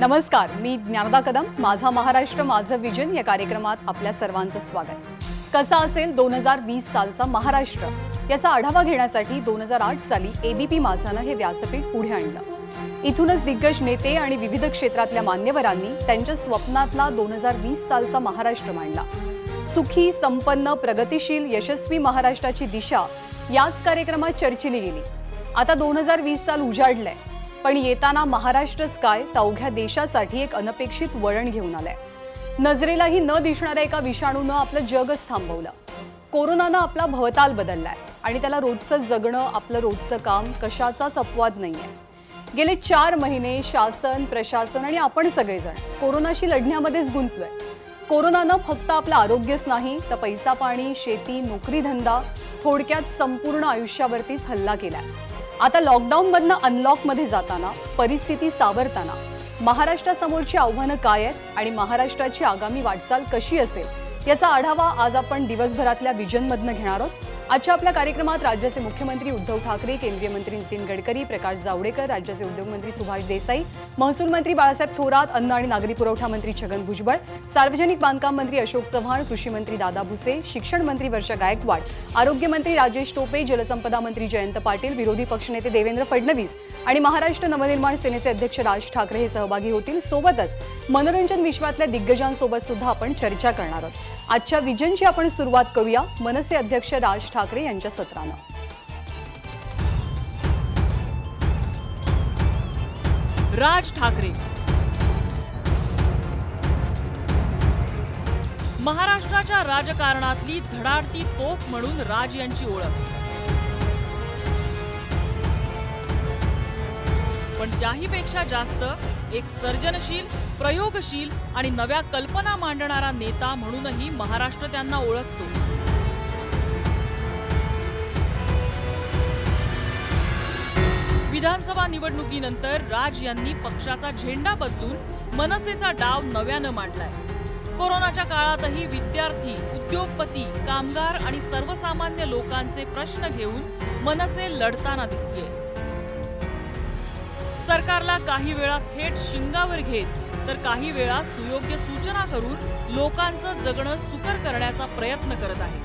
नमस्कार मी ज्ञानदा कदम माझा महाराष्ट्र माझं विजन या कार्यक्रमात आपल्या सर्वांचं स्वागत कसा असेल दोन हजार वीस सालचा महाराष्ट्र याचा आढावा घेण्यासाठी दोन हजार आठ साली एबीपी माझानं हे व्यासपीठ पुढे आणलं इथूनच दिग्गज नेते आणि विविध क्षेत्रातल्या मान्यवरांनी त्यांच्या स्वप्नातला दोन हजार वीस सालचा महाराष्ट्र मांडला सुखी संपन्न प्रगतिशील यशस्वी महाराष्ट्राची दिशा याच कार्यक्रमात चर्चिली गेली आता दोन हजार वीस साल उजाडलंय पण येताना महाराष्ट्रच काय अवघ्या देशासाठी एक अनपेक्षित वळण घेऊन आलंय नजरेलाही न दिसणाऱ्या एका विषाणूनं आपलं जगच थांबवलं कोरोनानं आपला भवताल बदललाय आणि त्याला रोजचं जगणं आपलं रोजचं काम कशाचाच अपवाद नाहीये गेले चार महिने शासन प्रशासन आणि आपण सगळेजण कोरोनाशी लढण्यामध्येच गुंतलोय कोरोनानं फक्त आपलं आरोग्यच नाही तर पैसा पाणी शेती नोकरी धंदा थोडक्यात संपूर्ण आयुष्यावरतीच हल्ला केलाय आता लॉकडाऊनमधनं अनलॉकमध्ये जाताना परिस्थिती सावरताना महाराष्ट्रासमोरची आव्हानं काय आहेत आणि महाराष्ट्राची आगामी वाटचाल कशी असेल याचा आढावा आज आपण दिवसभरातल्या विजनमधनं घेणार आहोत आजच्या आपल्या कार्यक्रमात राज्याचे मुख्यमंत्री उद्धव ठाकरे केंद्रीय मंत्री नितीन गडकरी प्रकाश जावडेकर राज्याचे उद्योगमंत्री सुभाष देसाई महसूल मंत्री बाळासाहेब थोरात अन्न आणि नागरी पुरवठा मंत्री छगन भुजबळ सार्वजनिक बांधकाम मंत्री अशोक चव्हाण कृषी मंत्री दादा भुसे शिक्षण मंत्री वर्षा गायकवाड आरोग्यमंत्री राजेश टोपे जलसंपदा मंत्री जयंत पाटील विरोधी पक्षनेते देवेंद्र फडणवीस आणि महाराष्ट्र नवनिर्माण सेनेचे अध्यक्ष राज ठाकरे हे सहभागी होतील सोबतच मनोरंजन विश्वातल्या दिग्गजांसोबत सुद्धा आपण चर्चा करणार आहोत आजच्या विजनची आपण सुरुवात करूया मनसे अध्यक्ष राज ठाकरे यांच्या सत्रानं राज ठाकरे महाराष्ट्राच्या राजकारणातली धडाडती तोफ म्हणून राज यांची ओळख पण पेक्षा जास्त एक सर्जनशील प्रयोगशील आणि नव्या कल्पना मांडणारा नेता म्हणूनही महाराष्ट्र त्यांना ओळखतो विधानसभा निवडणुकीनंतर राज यांनी पक्षाचा झेंडा बदलून मनसेचा डाव नव्यानं मांडलाय कोरोनाच्या काळातही विद्यार्थी उद्योगपती कामगार आणि सर्वसामान्य लोकांचे प्रश्न घेऊन मनसे लढताना दिसते सरकारला काही वेळा थेट शिंगावर घेत तर काही वेळा सुयोग्य सूचना करून लोकांचं जगणं सुकर करण्याचा प्रयत्न करत आहे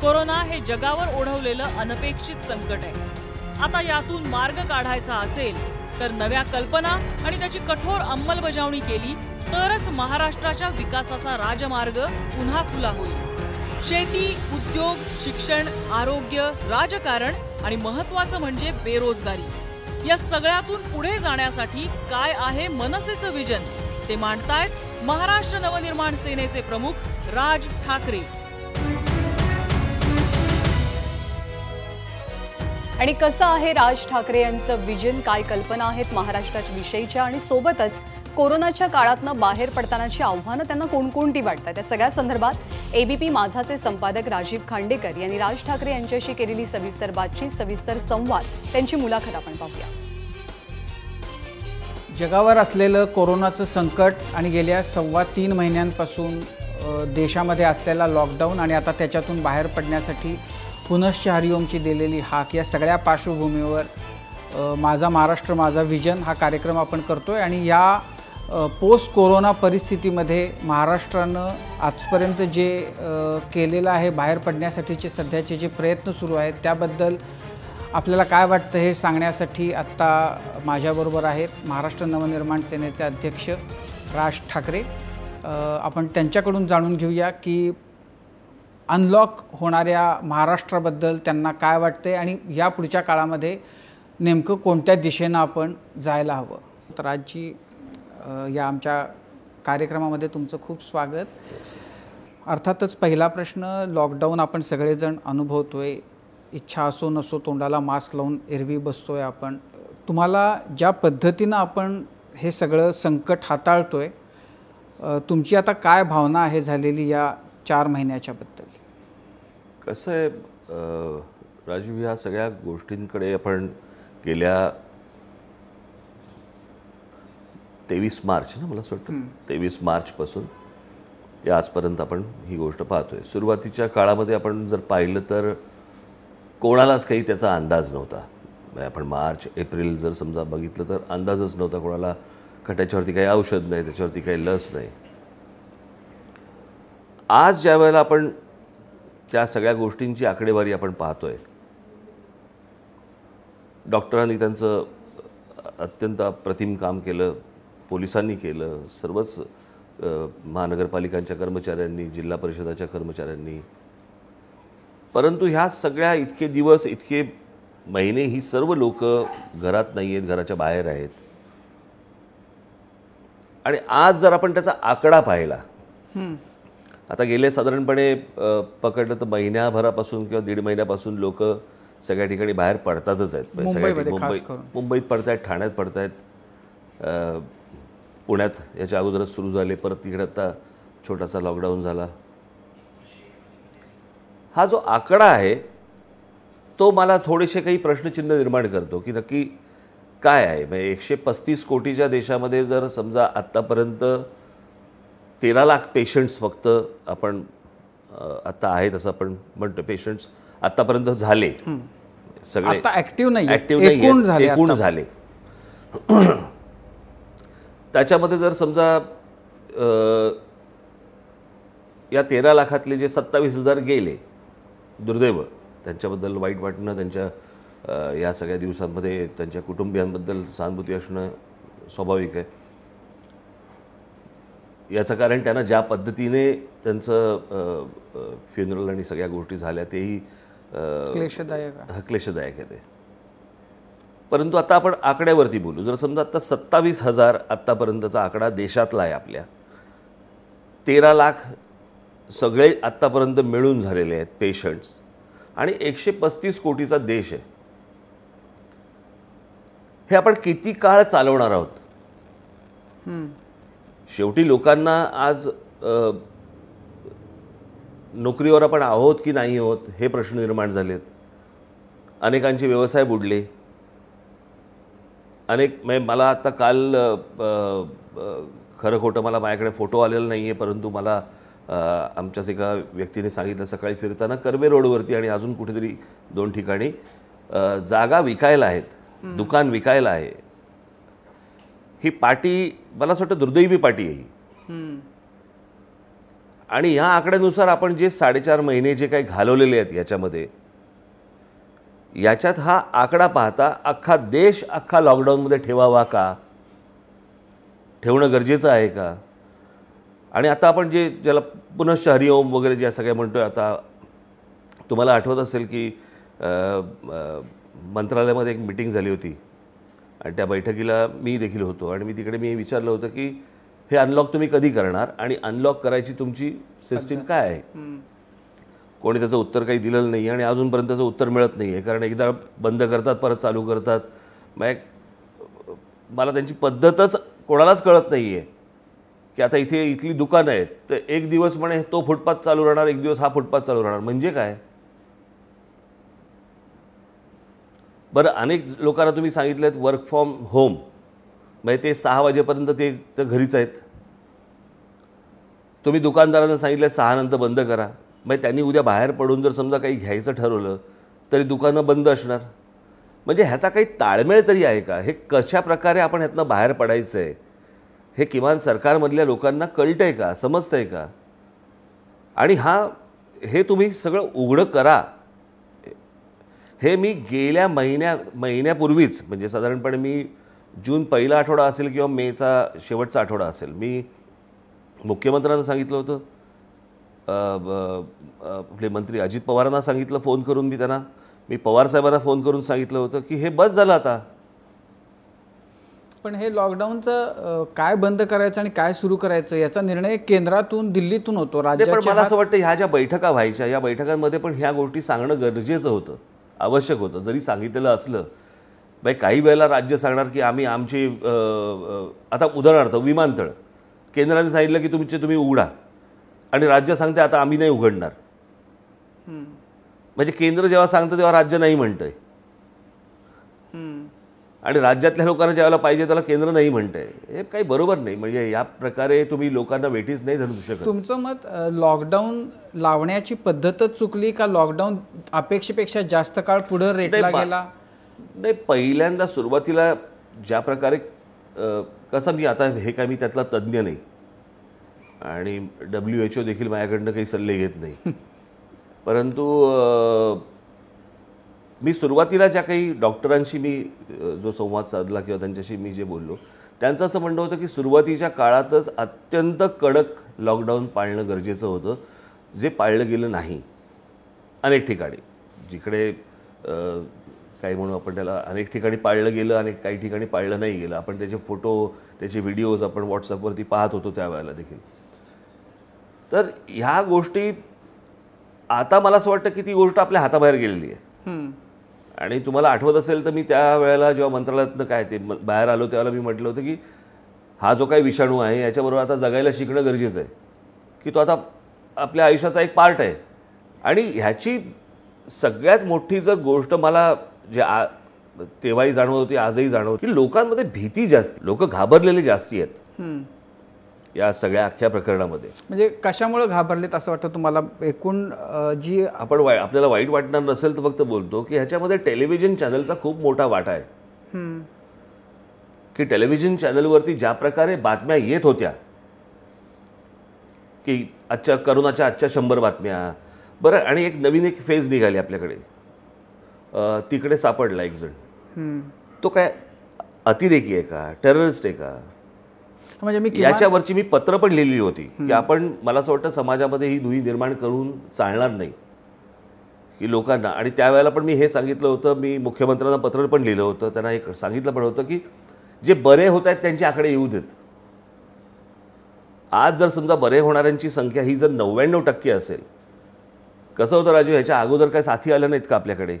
कोरोना हे जगावर ओढवलेलं अनपेक्षित संकट आहे आता यातून मार्ग काढायचा असेल तर नव्या कल्पना आणि त्याची कठोर अंमलबजावणी केली तरच महाराष्ट्राच्या विकासाचा राजमार्ग पुन्हा खुला होईल शेती उद्योग शिक्षण आरोग्य राजकारण आणि महत्वाचं म्हणजे बेरोजगारी या सगळ्यातून पुढे जाण्यासाठी काय आहे मनसेचं विजन ते मांडतायत महाराष्ट्र नवनिर्माण सेनेचे प्रमुख राज ठाकरे आणि कसं आहे राज ठाकरे यांचं विजन काय कल्पना आहेत विषयीच्या आणि सोबतच कोरोनाच्या काळातनं बाहेर पडतानाची आव्हानं त्यांना कोणकोणती वाटतात त्या सगळ्या संदर्भात एबीपी माझाचे संपादक राजीव खांडेकर यांनी राज ठाकरे यांच्याशी केलेली सविस्तर बातचीत सविस्तर संवाद त्यांची मुलाखत आपण पाहूया जगावर असलेलं कोरोनाचं संकट आणि गेल्या सव्वा तीन महिन्यांपासून देशामध्ये असलेला लॉकडाऊन आणि आता त्याच्यातून बाहेर पडण्यासाठी पुनश्च हरिओमची दिलेली हाक या सगळ्या पार्श्वभूमीवर माझा महाराष्ट्र माझा व्हिजन हा कार्यक्रम आपण करतो आहे आणि या पोस्ट कोरोना परिस्थितीमध्ये महाराष्ट्रानं आजपर्यंत जे केलेलं आहे बाहेर पडण्यासाठीचे सध्याचे जे प्रयत्न सुरू आहेत त्याबद्दल आपल्याला काय वाटतं हे सांगण्यासाठी आत्ता माझ्याबरोबर आहेत महाराष्ट्र नवनिर्माण सेनेचे अध्यक्ष राज ठाकरे आपण त्यांच्याकडून जाणून घेऊया की अनलॉक होणाऱ्या महाराष्ट्राबद्दल त्यांना काय वाटते आणि या पुढच्या काळामध्ये नेमकं कोणत्या दिशेनं आपण जायला हवं तर आजची या आमच्या कार्यक्रमामध्ये तुमचं खूप स्वागत अर्थातच पहिला प्रश्न लॉकडाऊन आपण सगळेजण अनुभवतोय इच्छा असो नसो तोंडाला मास्क लावून एरवी बसतोय आपण तुम्हाला ज्या पद्धतीनं आपण हे सगळं संकट हाताळतोय तुमची आता काय भावना आहे झालेली या चार महिन्याच्याबद्दल कसं आहे राजू ह्या सगळ्या गोष्टींकडे आपण गेल्या तेवीस मार्च ना मला असं वाटतं तेवीस मार्चपासून ते आजपर्यंत आपण ही गोष्ट पाहतोय सुरुवातीच्या काळामध्ये आपण जर पाहिलं तर कोणालाच काही त्याचा अंदाज नव्हता म्हणजे आपण मार्च एप्रिल जर समजा बघितलं तर अंदाजच नव्हता कोणाला का त्याच्यावरती काही औषध नाही त्याच्यावरती काही लस नाही आज ज्या वेळेला आपण त्या सगळ्या गोष्टींची आकडेवारी आपण पाहतो आहे डॉक्टरांनी त्यांचं अत्यंत प्रतिम काम केलं पोलिसांनी केलं सर्वच महानगरपालिकांच्या कर्मचाऱ्यांनी जिल्हा परिषदाच्या कर्मचाऱ्यांनी परंतु ह्या सगळ्या इतके दिवस इतके महिने ही सर्व लोक घरात नाही आहेत घराच्या बाहेर आहेत आणि आज जर आपण त्याचा आकडा पाहिला आता गेले साधारणपणे पकडलं तर महिन्याभरापासून किंवा दीड महिन्यापासून लोक सगळ्या ठिकाणी बाहेर पडतातच आहेत सगळ्या मुंबईत पडतायत ठाण्यात पडतायत पुण्यात याच्या अगोदरच सुरू झाले परत तिकडे आता छोटासा लॉकडाऊन झाला हा जो आकडा आहे तो मला थोडेसे काही प्रश्नचिन्ह निर्माण करतो की नक्की काय आहे म्हणजे एकशे पस्तीस कोटीच्या देशामध्ये जर समजा आत्तापर्यंत तेरा लाख पेशंट्स फक्त आपण आता आहेत असं आपण म्हणतो पेशंट्स आतापर्यंत झाले सगळे ऍक्टिव नाही नाही झाले त्याच्यामध्ये जर समजा या तेरा लाखातले जे सत्तावीस हजार गेले दुर्दैव त्यांच्याबद्दल वाईट वाटणं त्यांच्या या सगळ्या दिवसांमध्ये त्यांच्या कुटुंबियांबद्दल सहानुभूती असणं स्वाभाविक आहे याचं कारण त्यांना ज्या पद्धतीने त्यांचं फ्युनरल आणि सगळ्या गोष्टी झाल्या तेही क्लेशदायक क्लेशदायक आहे ते परंतु आता आपण आकड्यावरती बोलू जर समजा आता सत्तावीस हजार आत्तापर्यंतचा आकडा देशातला आहे आपल्या तेरा लाख सगळे आत्तापर्यंत मिळून झालेले आहेत पेशंट्स आणि एकशे पस्तीस कोटीचा देश आहे हे आपण किती काळ चालवणार आहोत शेवटी लोकांना आज नोकरीवर आपण आहोत की नाही आहोत हे प्रश्न निर्माण झालेत अनेकांचे व्यवसाय बुडले अनेक म्हणजे मला आता काल खरं खोटं मला माझ्याकडे फोटो आलेला नाही आहे परंतु मला आमच्याच एका व्यक्तीने सांगितलं सकाळी फिरताना कर्वे रोडवरती आणि अजून कुठेतरी दोन ठिकाणी जागा विकायला आहेत दुकान विकायला आहे ही पार्टी मला असं वाटतं दुर्दैवी पार्टी आहे आणि ह्या आकड्यानुसार आपण जे साडेचार महिने जे काही घालवलेले आहेत याच्यामध्ये याच्यात हा आकडा पाहता अख्खा देश अख्खा लॉकडाऊनमध्ये ठेवावा का ठेवणं गरजेचं आहे का आणि आता आपण जे ज्याला पुनः शहरी ओम वगैरे जे सगळ्या म्हणतो आहे आता तुम्हाला आठवत असेल की मंत्रालयामध्ये एक मिटिंग झाली होती आणि त्या बैठकीला मी देखील होतो आणि मी तिकडे मी विचारलं होतं की हे अनलॉक तुम्ही कधी करणार आणि अनलॉक करायची तुमची सिस्टीम काय आहे कोणी त्याचं उत्तर काही दिलेलं नाही आणि अजूनपर्यंत त्याचं उत्तर मिळत नाही आहे कारण एकदा बंद करतात परत चालू करतात मग मला त्यांची पद्धतच कोणालाच कळत नाही आहे की आता इथे इथली दुकानं आहेत तर एक दिवस म्हणे तो फुटपाथ चालू राहणार एक दिवस हा फुटपाथ चालू राहणार म्हणजे काय बरं अनेक लोकांना तुम्ही सांगितलं आहेत वर्क फ्रॉम होम म्हणजे ते सहा वाजेपर्यंत ते तर घरीच आहेत तुम्ही दुकानदारांना सांगितलं सहा नंतर बंद करा मग म्हणजे त्यांनी उद्या बाहेर पडून जर समजा काही घ्यायचं ठरवलं तरी दुकानं बंद असणार म्हणजे ह्याचा काही ताळमेळ तरी आहे का हे कशा प्रकारे आपण ह्यातनं बाहेर पडायचं आहे हे किमान सरकारमधल्या लोकांना कळतं आहे का समजतं आहे का आणि हा हे तुम्ही सगळं उघडं करा हे मी गेल्या महिन्या महिन्यापूर्वीच म्हणजे साधारणपणे मी जून पहिला आठवडा असेल किंवा मेचा शेवटचा आठवडा असेल मी मुख्यमंत्र्यांना सांगितलं होतं आपले मंत्री अजित पवारांना सांगितलं फोन करून मी त्यांना मी पवारसाहेबांना फोन करून सांगितलं होतं की हे बस झालं आता पण हे लॉकडाऊनचं काय बंद करायचं आणि काय सुरू करायचं याचा निर्णय केंद्रातून दिल्लीतून होतो राज्य पण मला असं वाटतं ह्या ज्या बैठका व्हायच्या या बैठकांमध्ये पण ह्या गोष्टी सांगणं गरजेचं होतं आवश्यक होतं जरी सांगितलेलं असलं बाई काही वेळेला राज्य सांगणार की आम्ही आमची आता उदाहरणार्थ विमानतळ केंद्राने सांगितलं की तुमचे तुम्ही उघडा आणि राज्य सांगते आता आम्ही नाही उघडणार म्हणजे केंद्र जेव्हा सांगतं तेव्हा राज्य नाही म्हणतंय आणि राज्यातल्या लोकांना ज्यावेळेला पाहिजे त्याला केंद्र नाही म्हणते हे काही बरोबर नाही म्हणजे या प्रकारे तुम्ही लोकांना वेठीच नाही धरू शकत तुमचं मत लॉकडाऊन लावण्याची पद्धतच चुकली का लॉकडाऊन अपेक्षेपेक्षा जास्त काळ पुढे रेटला गेला नाही पहिल्यांदा सुरुवातीला ज्या प्रकारे कसं मी आता हे काय मी त्यातला तज्ज्ञ नाही आणि डब्ल्यू एच ओ देखील माझ्याकडनं काही सल्ले घेत नाही परंतु मी सुरुवातीला ज्या काही डॉक्टरांशी मी जो संवाद साधला किंवा त्यांच्याशी मी जे बोललो त्यांचं असं म्हणणं होतं की सुरुवातीच्या काळातच अत्यंत कडक लॉकडाऊन पाळणं गरजेचं होतं जे पाळलं गेलं नाही अनेक ठिकाणी जिकडे काय म्हणू आपण त्याला अनेक ठिकाणी पाळलं गेलं अनेक काही ठिकाणी पाळलं नाही गेलं आपण त्याचे फोटो त्याचे व्हिडिओज आपण व्हॉट्सअपवरती पाहत होतो त्यावेळेला देखील तर ह्या गोष्टी आता मला असं वाटतं की ती गोष्ट आपल्या हाताबाहेर गेलेली आहे आणि तुम्हाला आठवत असेल तर मी त्या वेळेला जेव्हा मंत्रालयातनं काय ते बाहेर आलो त्यावेळेला मी म्हटलं होतं की हा जो काही विषाणू आहे याच्याबरोबर आता जगायला शिकणं गरजेचं आहे की तो आता आपल्या आयुष्याचा एक पार्ट आहे आणि ह्याची सगळ्यात मोठी जर गोष्ट मला जे आ तेव्हाही जाणवत होती आजही जाणवत की लोकांमध्ये भीती जास्त लोक घाबरलेले जास्ती आहेत या सगळ्या अख्ख्या प्रकरणामध्ये म्हणजे कशामुळे घाबरलेत असं वाटतं तुम्हाला एकूण जी आपण वाई आपल्याला वाईट वाटणार नसेल तर फक्त बोलतो की ह्याच्यामध्ये टेलिव्हिजन चॅनलचा खूप मोठा वाटा आहे की टेलिव्हिजन चॅनलवरती ज्या प्रकारे बातम्या येत होत्या की आजच्या करोनाच्या आजच्या शंभर बातम्या बरं आणि एक नवीन एक फेज निघाली आपल्याकडे तिकडे सापडला एक जण तो काय अतिरेकी आहे का टेररिस्ट आहे का म्हणजे मी याच्यावरची मी पत्र पण लिहिलेली होती की आपण मला असं वाटतं समाजामध्ये ही दुही निर्माण करून चालणार नाही की लोकांना आणि त्यावेळेला पण मी हे सांगितलं होतं मी मुख्यमंत्र्यांना पत्र पण लिहिलं होतं त्यांना एक सांगितलं पण होतं की जे बरे होत आहेत त्यांचे आकडे येऊ देत आज जर समजा बरे होणाऱ्यांची संख्या ही जर नव्याण्णव टक्के असेल कसं होतं राजू ह्याच्या अगोदर काय साथी आल्या नाहीत का आपल्याकडे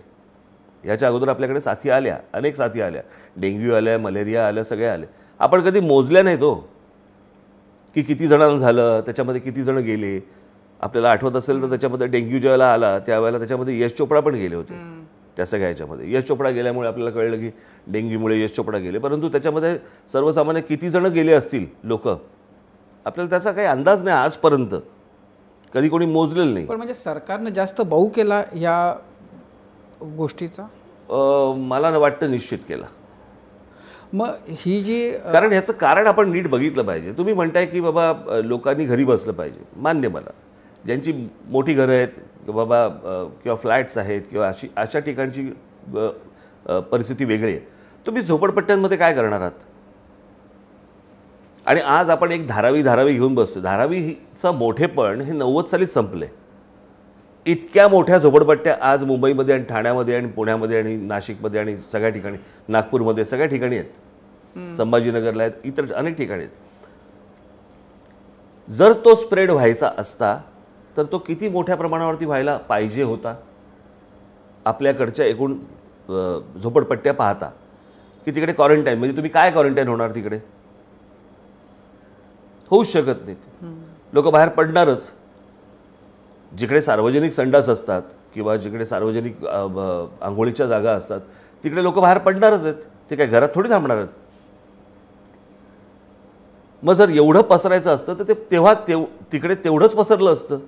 ह्याच्या अगोदर आपल्याकडे साथी आल्या अनेक साथी आल्या डेंग्यू आल्या मलेरिया आल्या सगळ्या आल्या आपण कधी मोजल्या नाहीत हो की किती जणांना झालं त्याच्यामध्ये किती जण गेले आपल्याला आठवत असेल तर त्याच्यामध्ये डेंग्यू ज्यावेळेला आला त्यावेळेला त्याच्यामध्ये यश चोपडा पण गेले होते त्या सगळ्या ह्याच्यामध्ये यश चोपडा गेल्यामुळे आपल्याला कळलं की डेंग्यूमुळे यश चोपडा गेले परंतु त्याच्यामध्ये सर्वसामान्य किती जणं गेले असतील लोक आपल्याला त्याचा काही अंदाज नाही आजपर्यंत कधी कोणी मोजलेलं नाही पण म्हणजे सरकारनं जास्त बाऊ केला या गोष्टीचा मला वाटतं निश्चित केला मग ही जी कारण ह्याचं कारण आपण नीट बघितलं पाहिजे तुम्ही म्हणताय की बाबा लोकांनी घरी बसलं पाहिजे मान्य मला ज्यांची मोठी घरं आहेत बाबा किंवा फ्लॅट्स आहेत किंवा अशी अशा ठिकाणची परिस्थिती वेगळी आहे तुम्ही झोपडपट्ट्यांमध्ये काय करणार आहात आणि आज आपण एक धारावी धारावी घेऊन बसतो धारावीचं मोठेपण हे नव्वद सालीच संपले इतक्या मोठ्या झोपडपट्ट्या आज मुंबईमध्ये आणि ठाण्यामध्ये आणि पुण्यामध्ये आणि नाशिकमध्ये आणि सगळ्या ठिकाणी नागपूरमध्ये सगळ्या ठिकाणी आहेत संभाजीनगरला आहेत इतर अनेक ठिकाणी आहेत जर तो स्प्रेड व्हायचा असता तर तो किती मोठ्या प्रमाणावरती व्हायला पाहिजे होता आपल्याकडच्या एकूण झोपडपट्ट्या पाहता की तिकडे क्वारंटाईन म्हणजे तुम्ही काय क्वारंटाईन होणार तिकडे होऊच शकत नाहीत लोक बाहेर पडणारच जिकडे सार्वजनिक संडास असतात किंवा जिकडे सार्वजनिक आंघोळीच्या जागा असतात तिकडे लोक बाहेर पडणारच आहेत ते काय घरात थोडी थांबणार आहेत मग जर एवढं पसरायचं असतं तर ते तेव्हा तेव तिकडे तेवढंच पसरलं असतं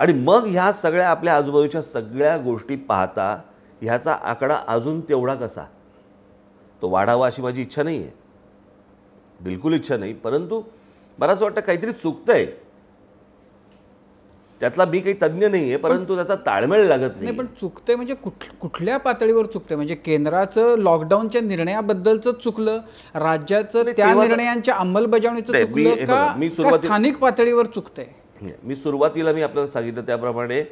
आणि मग ह्या सगळ्या आपल्या आजूबाजूच्या सगळ्या गोष्टी पाहता ह्याचा आकडा अजून तेवढा कसा तो वाढावा अशी माझी इच्छा नाही आहे बिलकुल इच्छा नाही परंतु मला असं वाटतं काहीतरी चुकतं आहे त्यातला मी काही तज्ज्ञ नाही आहे परंतु त्याचा ताळमेळ लागत नाही पण चुकते म्हणजे कुठल्या पातळीवर चुकते म्हणजे केंद्राचं लॉकडाऊनच्या निर्णयाबद्दलचं चुकलं राज्याचं त्या निर्णयांच्या अंमलबजावणीचं चुकलं का मी स्थानिक पातळीवर चुकते मी सुरुवातीला मी आपल्याला सांगितलं त्याप्रमाणे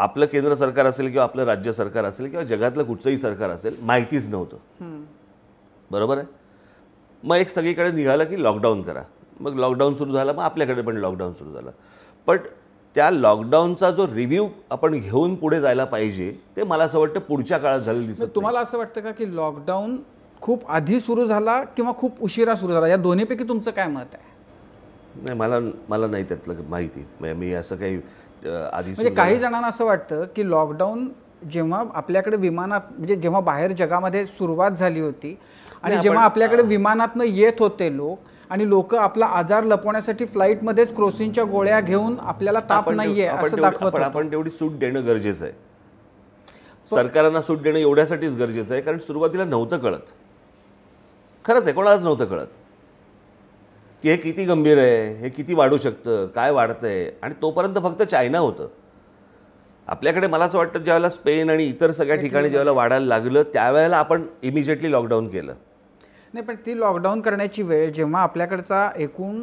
आपलं केंद्र सरकार असेल किंवा आपलं राज्य सरकार असेल किंवा जगातलं कुठचंही सरकार असेल माहितीच नव्हतं बरोबर आहे मग एक सगळीकडे निघालं की लॉकडाऊन करा मग लॉकडाऊन सुरू झालं मग आपल्याकडे पण लॉकडाऊन सुरू झालं पण त्या लॉकडाऊनचा जो रिव्ह्यू आपण घेऊन पुढे जायला पाहिजे ते मला असं वाटतं पुढच्या काळात झालेलं दिसत तुम्हाला असं वाटतं का की लॉकडाऊन खूप आधी सुरू झाला किंवा खूप उशिरा सुरू झाला या दोन्हीपैकी तुमचं काय मत आहे नाही मला मला नाही त्यातलं माहिती मी असं काही आधी म्हणजे काही जणांना असं वाटतं की लॉकडाऊन जेव्हा आपल्याकडे विमानात म्हणजे जेव्हा बाहेर जगामध्ये सुरुवात झाली होती आणि जेव्हा आपल्याकडे विमानातनं येत होते लोक आणि लोक आपला आजार लपवण्यासाठी फ्लाईटमध्येच क्रोसिनच्या गोळ्या घेऊन आपल्याला ताप नाहीये असं दाखवत आपण तेवढी सूट देणं गरजेचं आहे सरकारांना सूट देणं एवढ्यासाठीच गरजेचं आहे कारण सुरुवातीला नव्हतं कळत खरंच आहे कोणालाच नव्हतं कळत की हे किती गंभीर आहे हे किती वाढू शकतं काय वाढतंय आणि तोपर्यंत फक्त चायना होतं आपल्याकडे मला असं वाटतं ज्यावेळेला स्पेन आणि इतर सगळ्या ठिकाणी ज्यावेळेला वाढायला लागलं त्यावेळेला आपण इमिजिएटली लॉकडाऊन केलं नाही पण ती लॉकडाऊन करण्याची वेळ जेव्हा आपल्याकडचा एकूण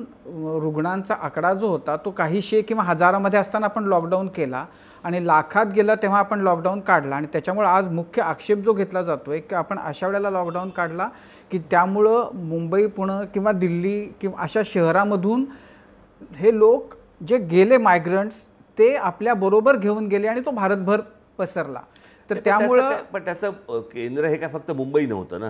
रुग्णांचा आकडा जो होता तो काहीशे किंवा हजारामध्ये असताना आपण लॉकडाऊन केला आणि लाखात गेला तेव्हा आपण लॉकडाऊन काढला आणि त्याच्यामुळे आज मुख्य आक्षेप जो घेतला जातो आहे की आपण अशा वेळेला लॉकडाऊन काढला की त्यामुळं मुंबई पुणे किंवा दिल्ली किंवा अशा शहरामधून हे लोक जे गेले मायग्रंट्स ते आपल्याबरोबर घेऊन गेले आणि तो भारतभर पसरला तर त्यामुळं पण त्याचं केंद्र हे काय फक्त मुंबई नव्हतं ना